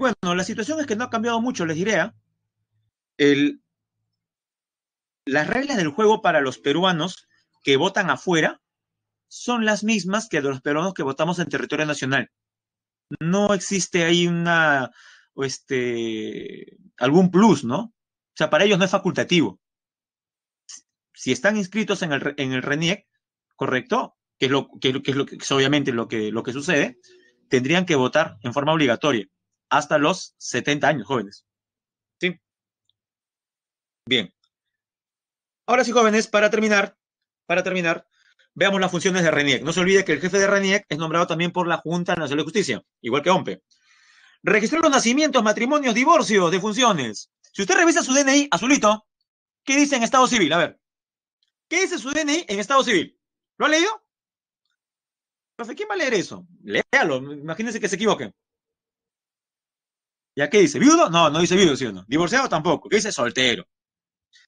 Speaker 1: bueno, la situación es que no ha cambiado mucho, les diré. ¿ah? las reglas del juego para los peruanos que votan afuera son las mismas que de los peruanos que votamos en territorio nacional. No existe ahí una, este, algún plus, ¿no? O sea, para ellos no es facultativo. Si están inscritos en el, RENIEC, correcto, que es, lo, que, es, lo, que obviamente que, lo que sucede, tendrían que votar en forma obligatoria hasta los 70 años, jóvenes. ¿Sí? Bien. Ahora sí, jóvenes, para terminar, para terminar, veamos las funciones de RENIEC. No se olvide que el jefe de RENIEC es nombrado también por la Junta Nacional de Justicia, igual que OMPE. Registrar los nacimientos, matrimonios, divorcios, funciones Si usted revisa su DNI, azulito, ¿qué dice en Estado Civil? A ver. ¿Qué dice su DNI en Estado Civil? ¿Lo ha leído? Profe, ¿quién va a leer eso? Léalo, imagínense que se equivoque. ¿Ya qué dice? ¿Viudo? No, no dice viudo, ¿sí o no? ¿Divorciado? Tampoco. ¿Qué dice? Soltero.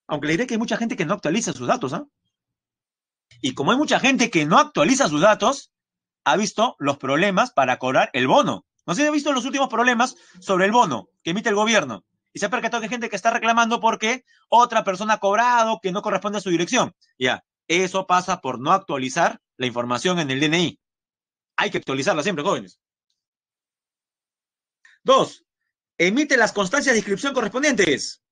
Speaker 1: Aunque le diré que hay mucha gente que no actualiza sus datos, ¿ah? Y como hay mucha gente que no actualiza sus datos, ha visto los problemas para cobrar el bono. No sé si ha visto los últimos problemas sobre el bono que emite el gobierno. Y se ha percatado que hay gente que está reclamando porque otra persona ha cobrado que no corresponde a su dirección. Ya, eso pasa por no actualizar la información en el DNI. Hay que actualizarla siempre, jóvenes. Dos, emite las constancias de inscripción correspondientes,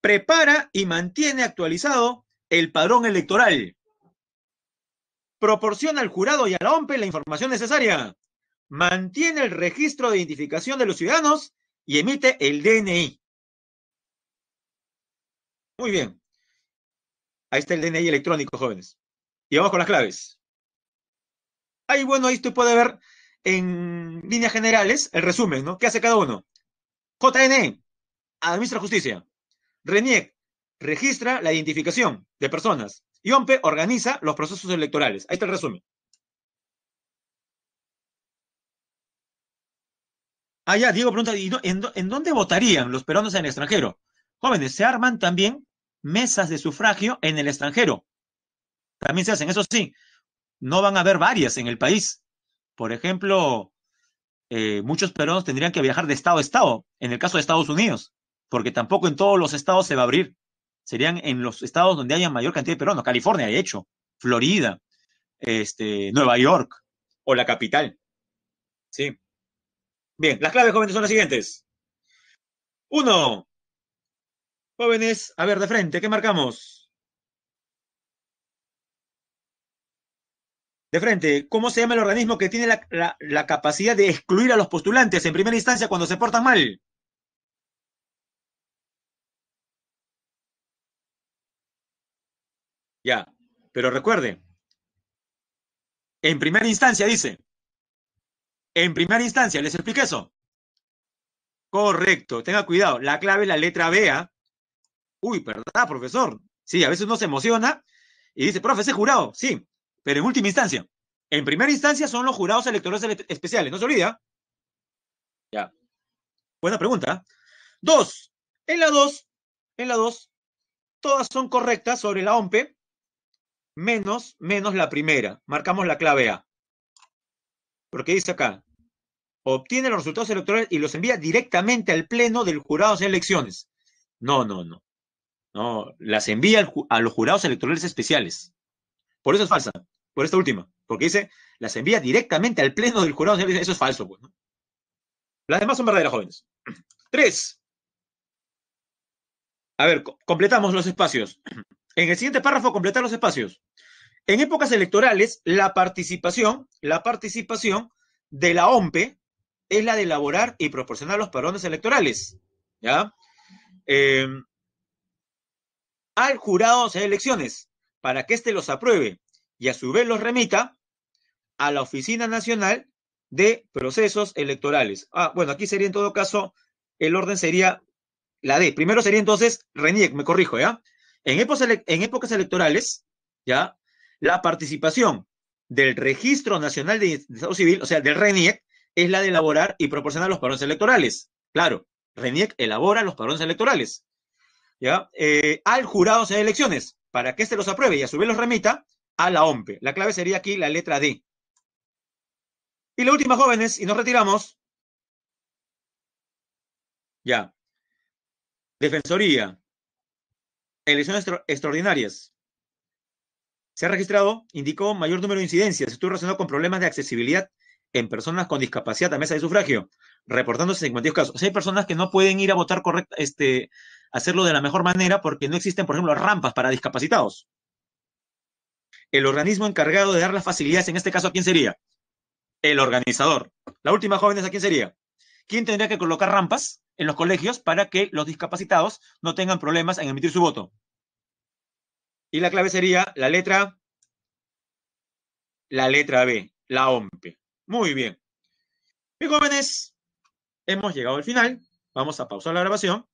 Speaker 1: prepara y mantiene actualizado el padrón electoral, proporciona al jurado y a la OMPE la información necesaria, mantiene el registro de identificación de los ciudadanos y emite el DNI. Muy bien. Ahí está el DNI electrónico, jóvenes. Y vamos con las claves. Ahí, bueno, ahí usted puede ver en líneas generales el resumen, ¿no? ¿Qué hace cada uno? JNE, administra justicia. RENIEC, registra la identificación de personas. Y OMPE organiza los procesos electorales. Ahí está el resumen. Ah, ya, Diego pregunta, en, en, dónde votarían los peruanos en el extranjero? Jóvenes, se arman también mesas de sufragio en el extranjero. También se hacen, eso sí, no van a haber varias en el país. Por ejemplo, eh, muchos peruanos tendrían que viajar de estado a estado, en el caso de Estados Unidos, porque tampoco en todos los estados se va a abrir. Serían en los estados donde haya mayor cantidad de peruanos, California, de hecho, Florida, este, Nueva York o la capital. Sí. Bien, las claves jóvenes son las siguientes. Uno, jóvenes, a ver de frente, ¿qué marcamos? de frente, ¿cómo se llama el organismo que tiene la, capacidad de excluir a los postulantes en primera instancia cuando se portan mal? Ya, pero recuerde, en primera instancia dice, en primera instancia, ¿les expliqué eso? Correcto, tenga cuidado, la clave es la letra B. ¿ah? Uy, ¿verdad, profesor? Sí, a veces uno se emociona y dice, profe, ese jurado, sí, pero en última instancia, en primera instancia son los jurados electorales especiales, no se olvida. Ya. Buena pregunta. ¿ah? Dos, en la dos, en la dos, todas son correctas sobre la OMPE, menos, menos la primera. Marcamos la clave A. Porque dice acá, obtiene los resultados electorales y los envía directamente al pleno del jurado de elecciones. No, no, no. No, las envía a los jurados electorales especiales. Por eso es falsa por esta última, porque dice, las envía directamente al pleno del jurado. Eso es falso, pues, Las demás son verdaderas jóvenes. Tres. A ver, completamos los espacios. En el siguiente párrafo, completar los espacios. En épocas electorales, la participación, la participación de la OMPE es la de elaborar y proporcionar los parones electorales. ¿Ya? Eh, al jurado de elecciones para que éste los apruebe y a su vez los remita a la Oficina Nacional de Procesos Electorales. Ah, bueno, aquí sería en todo caso, el orden sería la D. Primero sería entonces, RENIEC, me corrijo, ¿ya? En épocas, en épocas electorales, ¿ya? La participación del Registro Nacional de Estado Civil, o sea, del RENIEC, es la de elaborar y proporcionar los parones electorales. Claro, RENIEC elabora los parones electorales. ¿Ya? Eh, al jurado de elecciones, para que éste los apruebe y a su vez los remita a la OMP. La clave sería aquí la letra D. Y la última, jóvenes, y nos retiramos. Ya. Defensoría. Elecciones extraordinarias. Se ha registrado, indicó, mayor número de incidencias. Estuvo relacionado con problemas de accesibilidad en personas con discapacidad a mesa de sufragio, reportándose 52 casos. hay personas que no pueden ir a votar correcta, este, hacerlo de la mejor manera porque no existen, por ejemplo, rampas para discapacitados. El organismo encargado de dar las facilidades, en este caso, ¿a quién sería? El organizador. La última, jóvenes, ¿a quién sería? ¿Quién tendría que colocar rampas en los colegios para que los discapacitados no tengan problemas en emitir su voto? Y la clave sería la letra, la letra B, la OMP. Muy bien. mis jóvenes, hemos llegado al final. Vamos a pausar la grabación